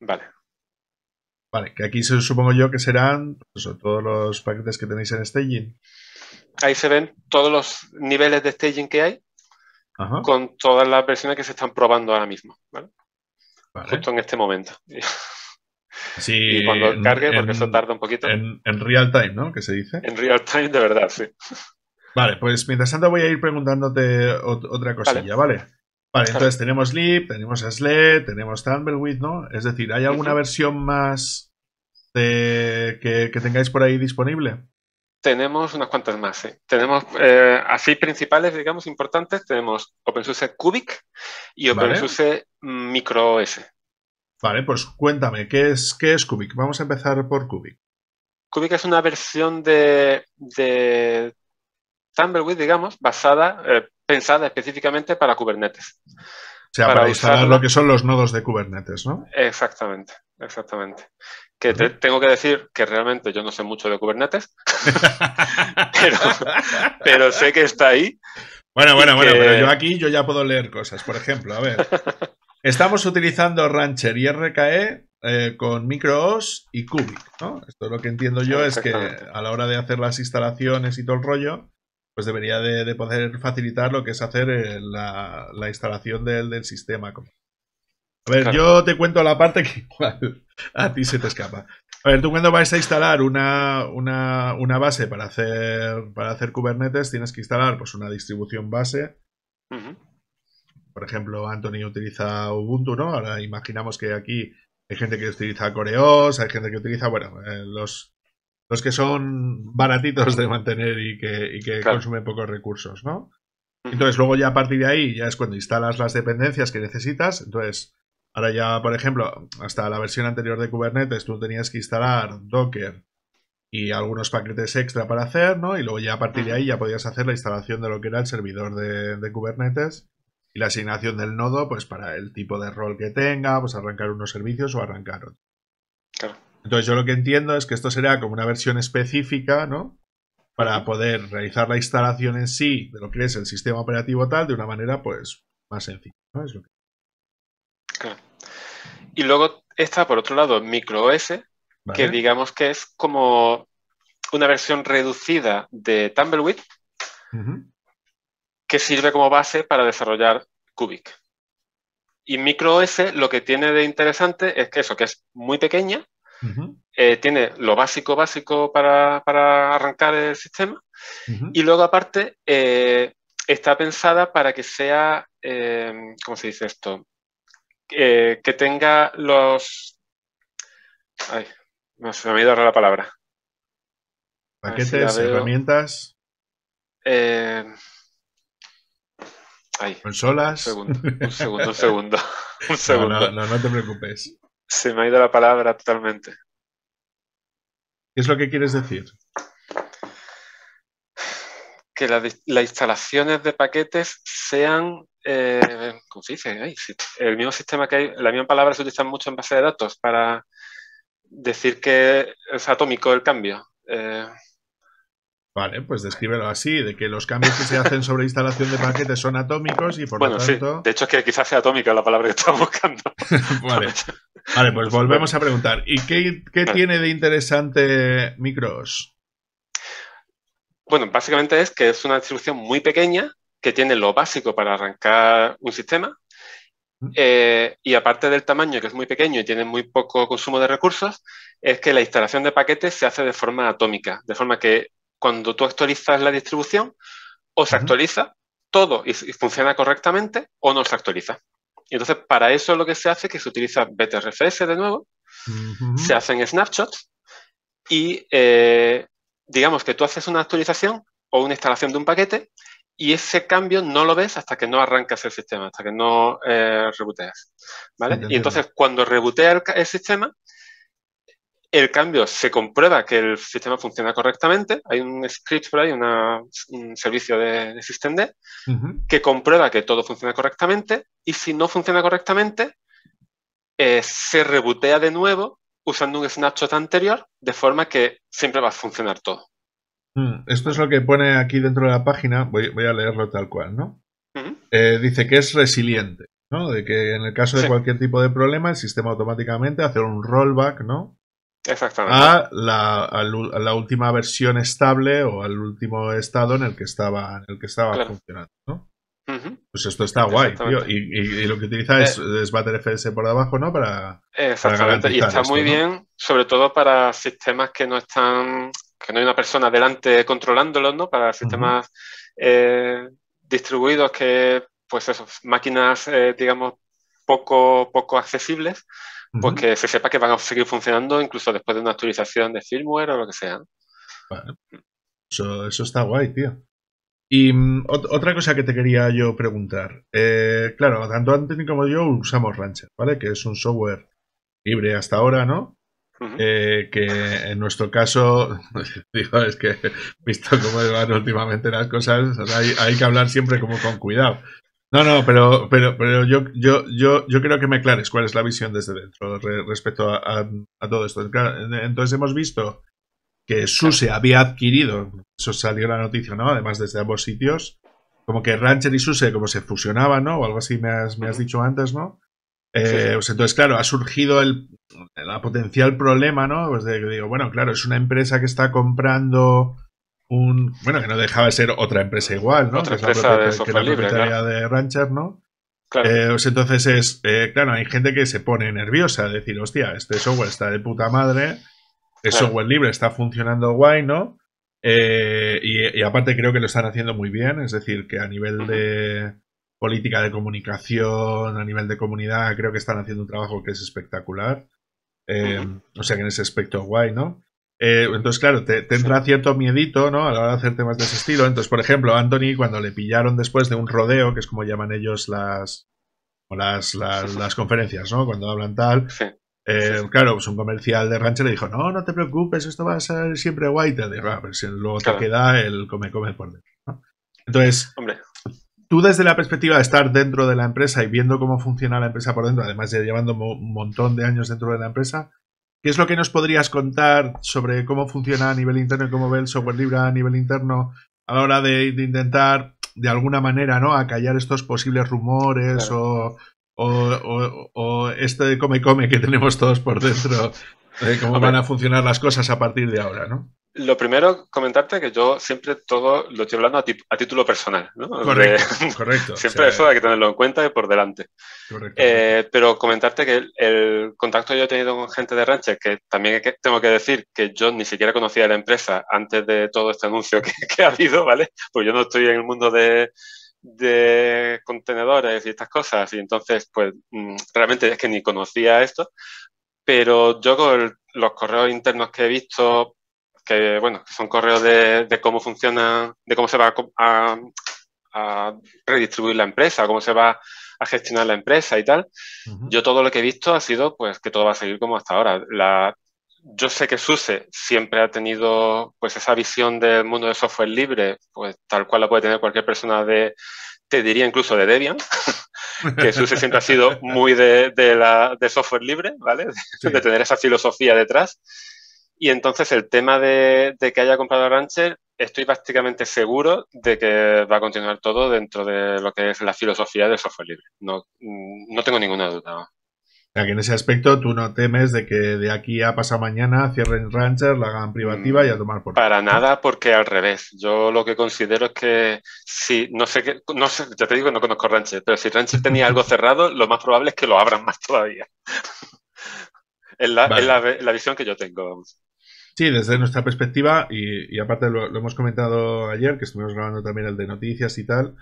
Vale, Vale, que aquí supongo yo que serán pues todos los paquetes que tenéis en staging. Ahí se ven todos los niveles de staging que hay con todas las versiones que se están probando ahora mismo. ¿vale? Justo en este momento. Sí, y cuando cargue, porque eso tarda un poquito. En, real time, ¿no? Que se dice. En real time, de verdad, sí. Vale, pues mientras tanto voy a ir preguntándote otra cosilla, ¿vale? Vale, entonces tenemos Lib, tenemos Sled, tenemos Tumbleweed, ¿no? Es decir, ¿hay alguna versión más que, tengáis por ahí disponible? Tenemos unas cuantas más, sí. Tenemos eh, así principales, digamos, importantes. Tenemos OpenSUSE Cubic y OpenSUSE MicroS. MicroOS. Vale, pues cuéntame, ¿qué es, ¿qué es Cubic? Vamos a empezar por Cubic. Cubic es una versión de, de Tumbleweed, digamos, basada, eh, pensada específicamente para Kubernetes. O sea, para, instalar usar... lo que son los nodos de Kubernetes, ¿no? Exactamente, exactamente. Que tengo que decir que realmente yo no sé mucho de Kubernetes, pero, sé que está ahí. Bueno, bueno, bueno, pero yo aquí yo ya puedo leer cosas. Por ejemplo, a ver. Estamos utilizando Rancher y RKE eh, con MicroOS y Cubic, ¿no? Esto es lo que entiendo yo es que a la hora de hacer las instalaciones y todo el rollo, pues debería de, poder facilitar lo que es hacer eh, la, instalación del, sistema. A ver, yo te cuento la parte que igual a ti se te escapa. A ver, tú cuando vas a instalar una, base para hacer, para hacer Kubernetes, tienes que instalar pues, una distribución base. Por ejemplo, Anthony utiliza Ubuntu, ¿no? Ahora imaginamos que aquí hay gente que utiliza Coreos, hay gente que utiliza, bueno, eh, los, los que son baratitos de mantener y que, consumen pocos recursos, ¿no? Entonces, luego ya a partir de ahí ya es cuando instalas las dependencias que necesitas. Entonces, ahora ya, por ejemplo, hasta la versión anterior de Kubernetes, tú tenías que instalar Docker y algunos paquetes extra para hacer, ¿no? Y luego ya a partir de ahí ya podías hacer la instalación de lo que era el servidor de, de Kubernetes y la asignación del nodo, pues para el tipo de rol que tenga, pues arrancar unos servicios o arrancar otros. Entonces yo lo que entiendo es que esto será como una versión específica, ¿no? Para poder realizar la instalación en sí de lo que es el sistema operativo tal de una manera pues más sencilla, Y luego está por otro lado microOS, que digamos que es como una versión reducida de Tumbleweed que sirve como base para desarrollar Cubic. Y microOS lo que tiene de interesante es que eso, que es muy pequeña, eh, tiene lo básico, básico para, arrancar el sistema. Y luego, aparte, eh, está pensada para que sea, eh, ¿cómo se dice esto? que tenga los... Ay, se me ha ido ahora la palabra. Paquetes, herramientas. Consolas. Un segundo, un segundo, segundo. no, te preocupes. Se me ha ido la palabra totalmente. ¿Qué es lo que quieres decir? Que las instalaciones de paquetes sean, eh, ¿cómo se dice? el mismo sistema que hay, la misma palabra se utiliza mucho en base de datos para decir que es atómico el cambio. Eh, Vale, pues descríbelo así, de que los cambios que se hacen sobre instalación de paquetes son atómicos y por lo tanto... De hecho es que quizás sea atómica la palabra que estamos buscando. vale. vale, pues volvemos a preguntar. ¿Y qué, tiene de interesante Micros? Bueno, básicamente es que es una distribución muy pequeña que tiene lo básico para arrancar un sistema eh, y aparte del tamaño, que es muy pequeño y tiene muy poco consumo de recursos, es que la instalación de paquetes se hace de forma atómica, de forma que cuando tú actualizas la distribución, o se actualiza todo y, funciona correctamente, o no se actualiza. entonces, para eso lo que se hace es que se utiliza BTRFS de nuevo, se hacen snapshots y eh, digamos que tú haces una actualización o una instalación de un paquete y ese cambio no lo ves hasta que no arrancas el sistema, hasta que no eh, reboteas. ¿vale? y entonces, cuando rebotea el sistema, el cambio se comprueba que el sistema funciona correctamente. Hay un script por ahí, un servicio de, systemd que comprueba que todo funciona correctamente y si no funciona correctamente, eh, se rebotea de nuevo usando un snapshot anterior de forma que siempre va a funcionar todo. Mm, esto es lo que pone aquí dentro de la página. Voy, a leerlo tal cual, ¿no? Eh, dice que es resiliente, ¿no? De que en el caso de cualquier tipo de problema, el sistema automáticamente hace un rollback, ¿no? Exactamente. A la, a la, última versión estable o al último estado en el que estaba, en el que estaba funcionando, Pues esto está guay, Y, lo que utiliza es, eh, es, por debajo, ¿no? Para. Exactamente. y está muy bien, sobre todo para sistemas que no están. que no hay una persona delante controlándolos, ¿no? Para sistemas eh, distribuidos que, pues eso, máquinas, eh, digamos, poco, poco accesibles pues que se sepa que van a seguir funcionando incluso después de una actualización de firmware o lo que sea. Mm. eso, eso está guay, tío. Y mm, otra cosa que te quería yo preguntar. Eh, claro, tanto Anthony como yo usamos Rancher, ¿vale? Que es un software libre hasta ahora, ¿no? Eh, que en nuestro caso, digo, es que visto cómo van últimamente las cosas, hay, hay, que hablar siempre como con cuidado. No, no, pero, pero, pero yo, yo, yo, yo creo que me aclares cuál es la visión desde dentro respecto a, todo esto. Entonces hemos visto que SUSE había adquirido, eso salió la noticia, ¿no? Además desde ambos sitios, como que Rancher y SUSE como se fusionaban, ¿no? O algo así me has, dicho antes, ¿no? Eh, entonces, claro, ha surgido el, potencial problema, ¿no? Pues digo, bueno, claro, es una empresa que está comprando un. Bueno, que no dejaba de ser otra empresa igual, ¿no? Otra que empresa la de de Rancher, ¿no? Eh, pues entonces es. Eh, claro, hay gente que se pone nerviosa, decir, hostia, este software está de puta madre, el software libre está funcionando guay, ¿no? Eh, y, aparte creo que lo están haciendo muy bien, es decir, que a nivel de política de comunicación, a nivel de comunidad, creo que están haciendo un trabajo que es espectacular. o sea que en ese aspecto guay, ¿no? Eh, entonces, claro, te, entra cierto miedito, ¿no? A la hora de hacer temas de ese estilo. Entonces, por ejemplo, Anthony, cuando le pillaron después de un rodeo, que es como llaman ellos las, las, conferencias, ¿no? Cuando hablan tal. Eh, claro, pues un comercial de rancho le dijo, no, no te preocupes, esto va a ser siempre guay. Te pues luego te queda el come, come por dentro. Entonces, Hombre. tú desde la perspectiva de estar dentro de la empresa y viendo cómo funciona la empresa por dentro, además de llevando un montón de años dentro de la empresa, ¿Qué es lo que nos podrías contar sobre cómo funciona a nivel interno y cómo ve el software libre a nivel interno a la hora de, intentar, de alguna manera, ¿no? acallar estos posibles rumores o, o, o, este come-come que tenemos todos por dentro, de cómo van a funcionar las cosas a partir de ahora, ¿no? Lo primero, comentarte que yo siempre todo lo estoy hablando a, título personal, ¿no? Correcto, correcto siempre eso hay que tenerlo en cuenta y por delante. Correcto. Eh, pero comentarte que el, contacto que yo he tenido con gente de Rancher, que también tengo que decir que yo ni siquiera conocía la empresa antes de todo este anuncio que, ha habido, ¿vale? Pues yo no estoy en el mundo de, contenedores y estas cosas, y entonces, pues mm, realmente es que ni conocía esto, pero yo con los correos internos que he visto que bueno, son correos de, cómo funciona, de cómo se va a, redistribuir la empresa, cómo se va a gestionar la empresa y tal. Yo todo lo que he visto ha sido pues que todo va a seguir como hasta ahora. La, yo sé que SUSE siempre ha tenido pues esa visión del mundo de software libre, pues tal cual la puede tener cualquier persona de, te diría incluso de Debian, que SUSE siempre ha sido muy de, software libre, ¿vale? De tener esa filosofía detrás. Y entonces el tema de, que haya comprado Rancher, estoy prácticamente seguro de que va a continuar todo dentro de lo que es la filosofía del software libre. No, mm, no tengo ninguna duda. O sea, que en ese aspecto tú no temes de que de aquí a pasado mañana cierren Rancher, la hagan privativa y a tomar por. Para nada, porque al revés. Yo lo que considero es que si, no sé qué, no sé, ya te digo, que no conozco Rancher, pero si Rancher tenía algo cerrado, lo más probable es que lo abran más todavía. es, la, visión que yo tengo. Sí, desde nuestra perspectiva, y, aparte lo, hemos comentado ayer, que estuvimos grabando también el de noticias y tal,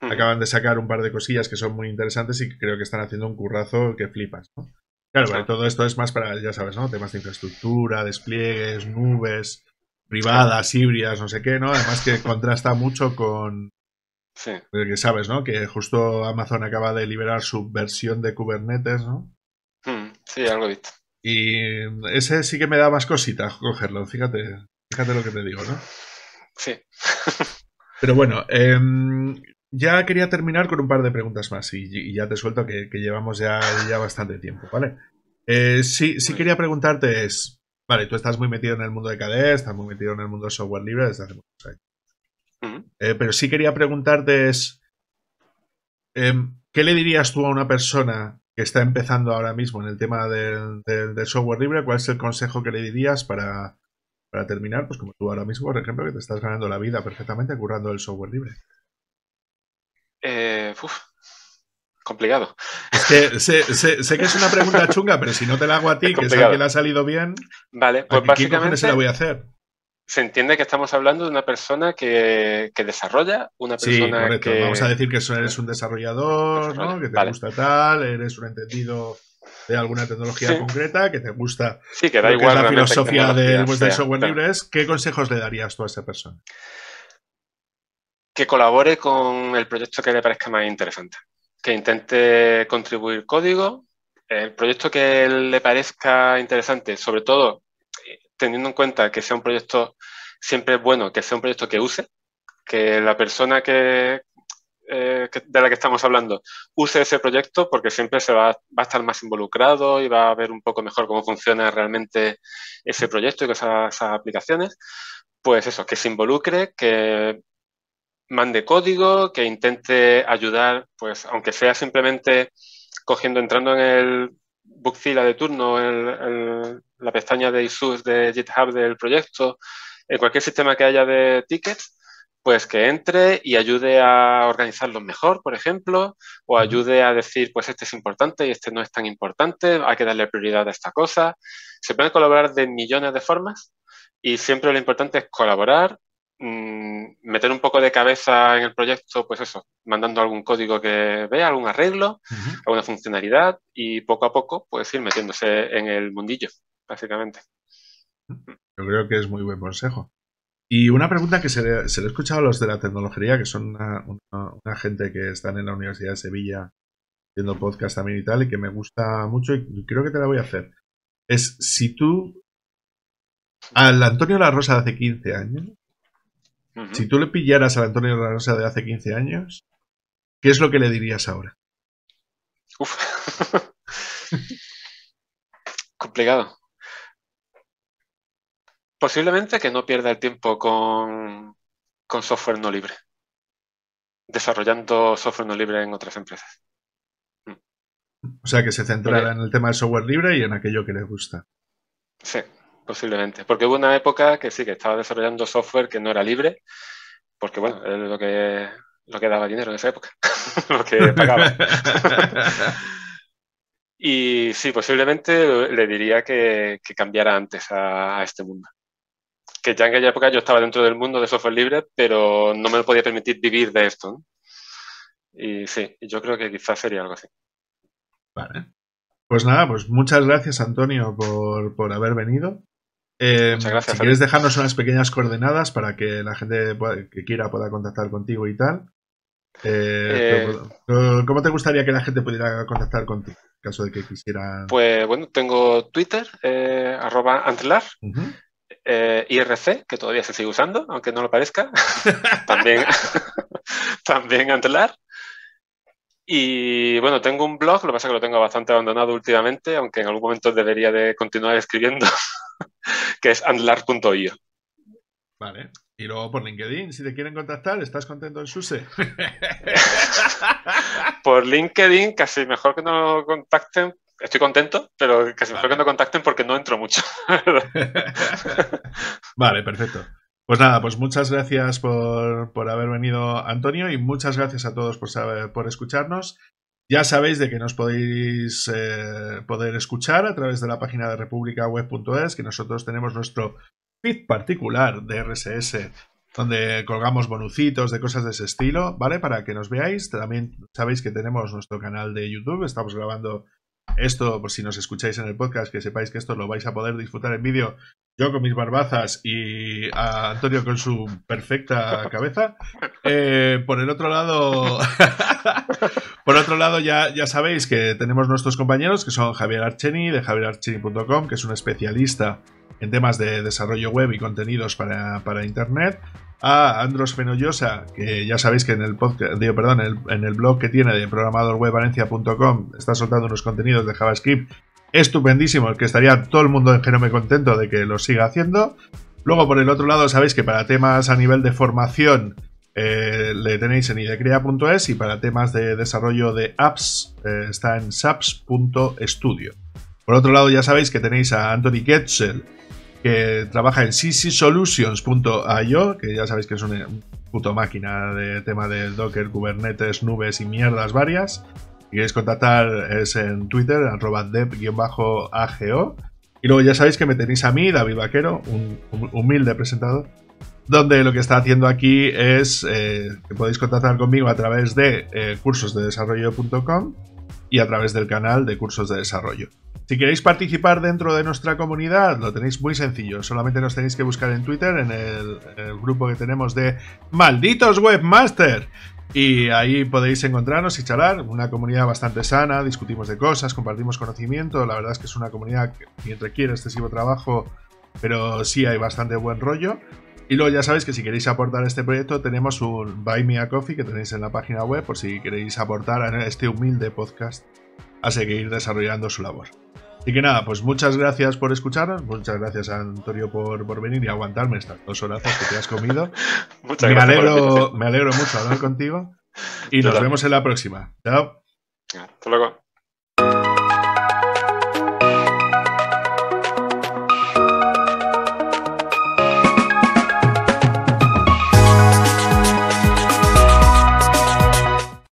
acaban de sacar un par de cosillas que son muy interesantes y creo que están haciendo un currazo que flipas, ¿no? Claro, eh, todo esto es más para, ya sabes, ¿no? Temas de infraestructura, despliegues, nubes, privadas, híbridas, no sé qué, ¿no? Además que contrasta mucho con... Sí. Que sabes, ¿no? Que justo Amazon acaba de liberar su versión de Kubernetes, ¿no? Mm, sí, algo visto. Y ese sí que me da más cositas cogerlo, fíjate, fíjate lo que te digo, ¿no? Sí. Pero bueno, em, ya quería terminar con un par de preguntas más y, ya te suelto que, llevamos ya, ya bastante tiempo, ¿vale? Eh, sí, quería preguntarte es, vale, tú estás muy metido en el mundo de KDE, estás muy metido en el mundo de software libre desde hace muchos años. Eh, pero sí quería preguntarte es, em, ¿qué le dirías tú a una persona que está empezando ahora mismo en el tema del, software libre, ¿cuál es el consejo que le dirías para, terminar, pues como tú ahora mismo, por ejemplo, que te estás ganando la vida perfectamente currando el software libre? Eh, uf, complicado. Es que sé, que es una pregunta chunga, pero si no te la hago a ti, que es que le ha salido bien, vale, pues básicamente se la voy a hacer? se entiende que estamos hablando de una persona que, desarrolla, una persona correcto. que... Vamos a decir que eres un desarrollador, ¿no? que te gusta tal, eres un entendido de alguna tecnología concreta, que te gusta sí, igual la filosofía del software libre. ¿Qué consejos le darías tú a esa persona? Que colabore con el proyecto que le parezca más interesante. Que intente contribuir código, el proyecto que le parezca interesante, sobre todo teniendo en cuenta que sea un proyecto, siempre es bueno que sea un proyecto que use, que la persona eh, que, de la que estamos hablando use ese proyecto porque siempre se va, a estar más involucrado y va a ver un poco mejor cómo funciona realmente ese proyecto y esas, esas aplicaciones. Pues eso, que se involucre, que mande código, que intente ayudar, pues aunque sea simplemente cogiendo, entrando en el bookfila de turno, el, la pestaña de issues de GitHub del proyecto, en cualquier sistema que haya de tickets, pues que entre y ayude a organizarlo mejor, por ejemplo, o ayude a decir, pues este es importante y este no es tan importante, hay que darle prioridad a esta cosa. Se pueden colaborar de millones de formas y siempre lo importante es colaborar, mm, meter un poco de cabeza en el proyecto, pues eso, mandando algún código que vea, algún arreglo, alguna funcionalidad y poco a poco, pues ir metiéndose en el mundillo básicamente. Yo creo que es muy buen consejo. Y una pregunta que se le, he escuchado a los de la tecnología, que son una, gente que están en la Universidad de Sevilla haciendo podcast también y tal, y que me gusta mucho y creo que te la voy a hacer. Es si tú al Antonio La Rosa de hace 15 años, si tú le pillaras al Antonio La Rosa de hace 15 años, ¿qué es lo que le dirías ahora? Uf. Complicado. Posiblemente que no pierda el tiempo con, software no libre, desarrollando software no libre en otras empresas. Mm. O sea, que se centrara en el tema del software libre y en aquello que le gusta. Sí, posiblemente. Porque hubo una época que sí, que estaba desarrollando software que no era libre, porque bueno, es lo que, daba dinero en esa época, lo que pagaba. y sí, posiblemente le diría que, cambiara antes a, este mundo que ya en aquella época yo estaba dentro del mundo de software libre, pero no me lo podía permitir vivir de esto. Y sí, yo creo que quizás sería algo así. Vale. Pues nada, pues muchas gracias Antonio por, haber venido. Eh, muchas gracias. Si quieres dejarnos unas pequeñas coordenadas para que la gente que quiera pueda contactar contigo y tal. Eh, eh, ¿Cómo te gustaría que la gente pudiera contactar contigo? En caso de que quisiera. Pues bueno, tengo Twitter, arroba antelar. Eh, IRC, que todavía se sigue usando, aunque no lo parezca, también, también Antelar. Y bueno, tengo un blog, lo que pasa es que lo tengo bastante abandonado últimamente, aunque en algún momento debería de continuar escribiendo, que es andlar.io. Vale. Y luego por LinkedIn, si te quieren contactar, ¿estás contento en SUSE? por LinkedIn, casi mejor que no contacten estoy contento, pero casi mejor que no contacten porque no entro mucho. vale, perfecto. Pues nada, pues muchas gracias por, por, haber venido, Antonio, y muchas gracias a todos por, por escucharnos. Ya sabéis de que nos podéis eh, poder escuchar a través de la página de republicaweb.es, que nosotros tenemos nuestro feed particular de RSS, donde colgamos bonucitos de cosas de ese estilo, ¿vale? Para que nos veáis. También sabéis que tenemos nuestro canal de YouTube, estamos grabando esto, por si nos escucháis en el podcast, que sepáis que esto lo vais a poder disfrutar en vídeo. Yo con mis barbazas y a Antonio con su perfecta cabeza. Eh, por el otro lado, por otro lado ya, ya sabéis que tenemos nuestros compañeros que son Javier Archeni de javierarcheni.com, que es un especialista en temas de desarrollo web y contenidos para, para Internet a Andros Fenollosa, que ya sabéis que en el podcast, perdón, en el, blog que tiene de programadorwebvalencia.com está soltando unos contenidos de JavaScript estupendísimos, que estaría todo el mundo en Genome contento de que lo siga haciendo. Luego, por el otro lado, sabéis que para temas a nivel de formación eh, le tenéis en idecrea.es y para temas de desarrollo de apps eh, está en saps.studio. Por otro lado, ya sabéis que tenéis a Anthony Ketzel, que trabaja en ccsolutions.io, que ya sabéis que es una puto máquina de tema de Docker, Kubernetes, nubes y mierdas varias. Si queréis contactar es en Twitter, arroba dep ago Y luego ya sabéis que me tenéis a mí, David Vaquero, un humilde presentador, donde lo que está haciendo aquí es eh, que podéis contactar conmigo a través de eh, cursosde desarrollo.com y a través del canal de cursos de desarrollo. Si queréis participar dentro de nuestra comunidad, lo tenéis muy sencillo. Solamente nos tenéis que buscar en Twitter, en el, grupo que tenemos de Malditos Webmaster. Y ahí podéis encontrarnos y charlar. Una comunidad bastante sana, discutimos de cosas, compartimos conocimiento. La verdad es que es una comunidad que requiere excesivo trabajo, pero sí hay bastante buen rollo. Y luego ya sabéis que si queréis aportar a este proyecto tenemos un Buy Me a Coffee que tenéis en la página web por si queréis aportar a este humilde podcast a seguir desarrollando su labor. Así que nada, pues muchas gracias por escucharnos, muchas gracias a Antonio por, por venir y aguantarme estas dos horas que te has comido. muchas me gracias. Alegro, me alegro mucho hablar contigo y nos vemos en la próxima. Chao. Hasta luego.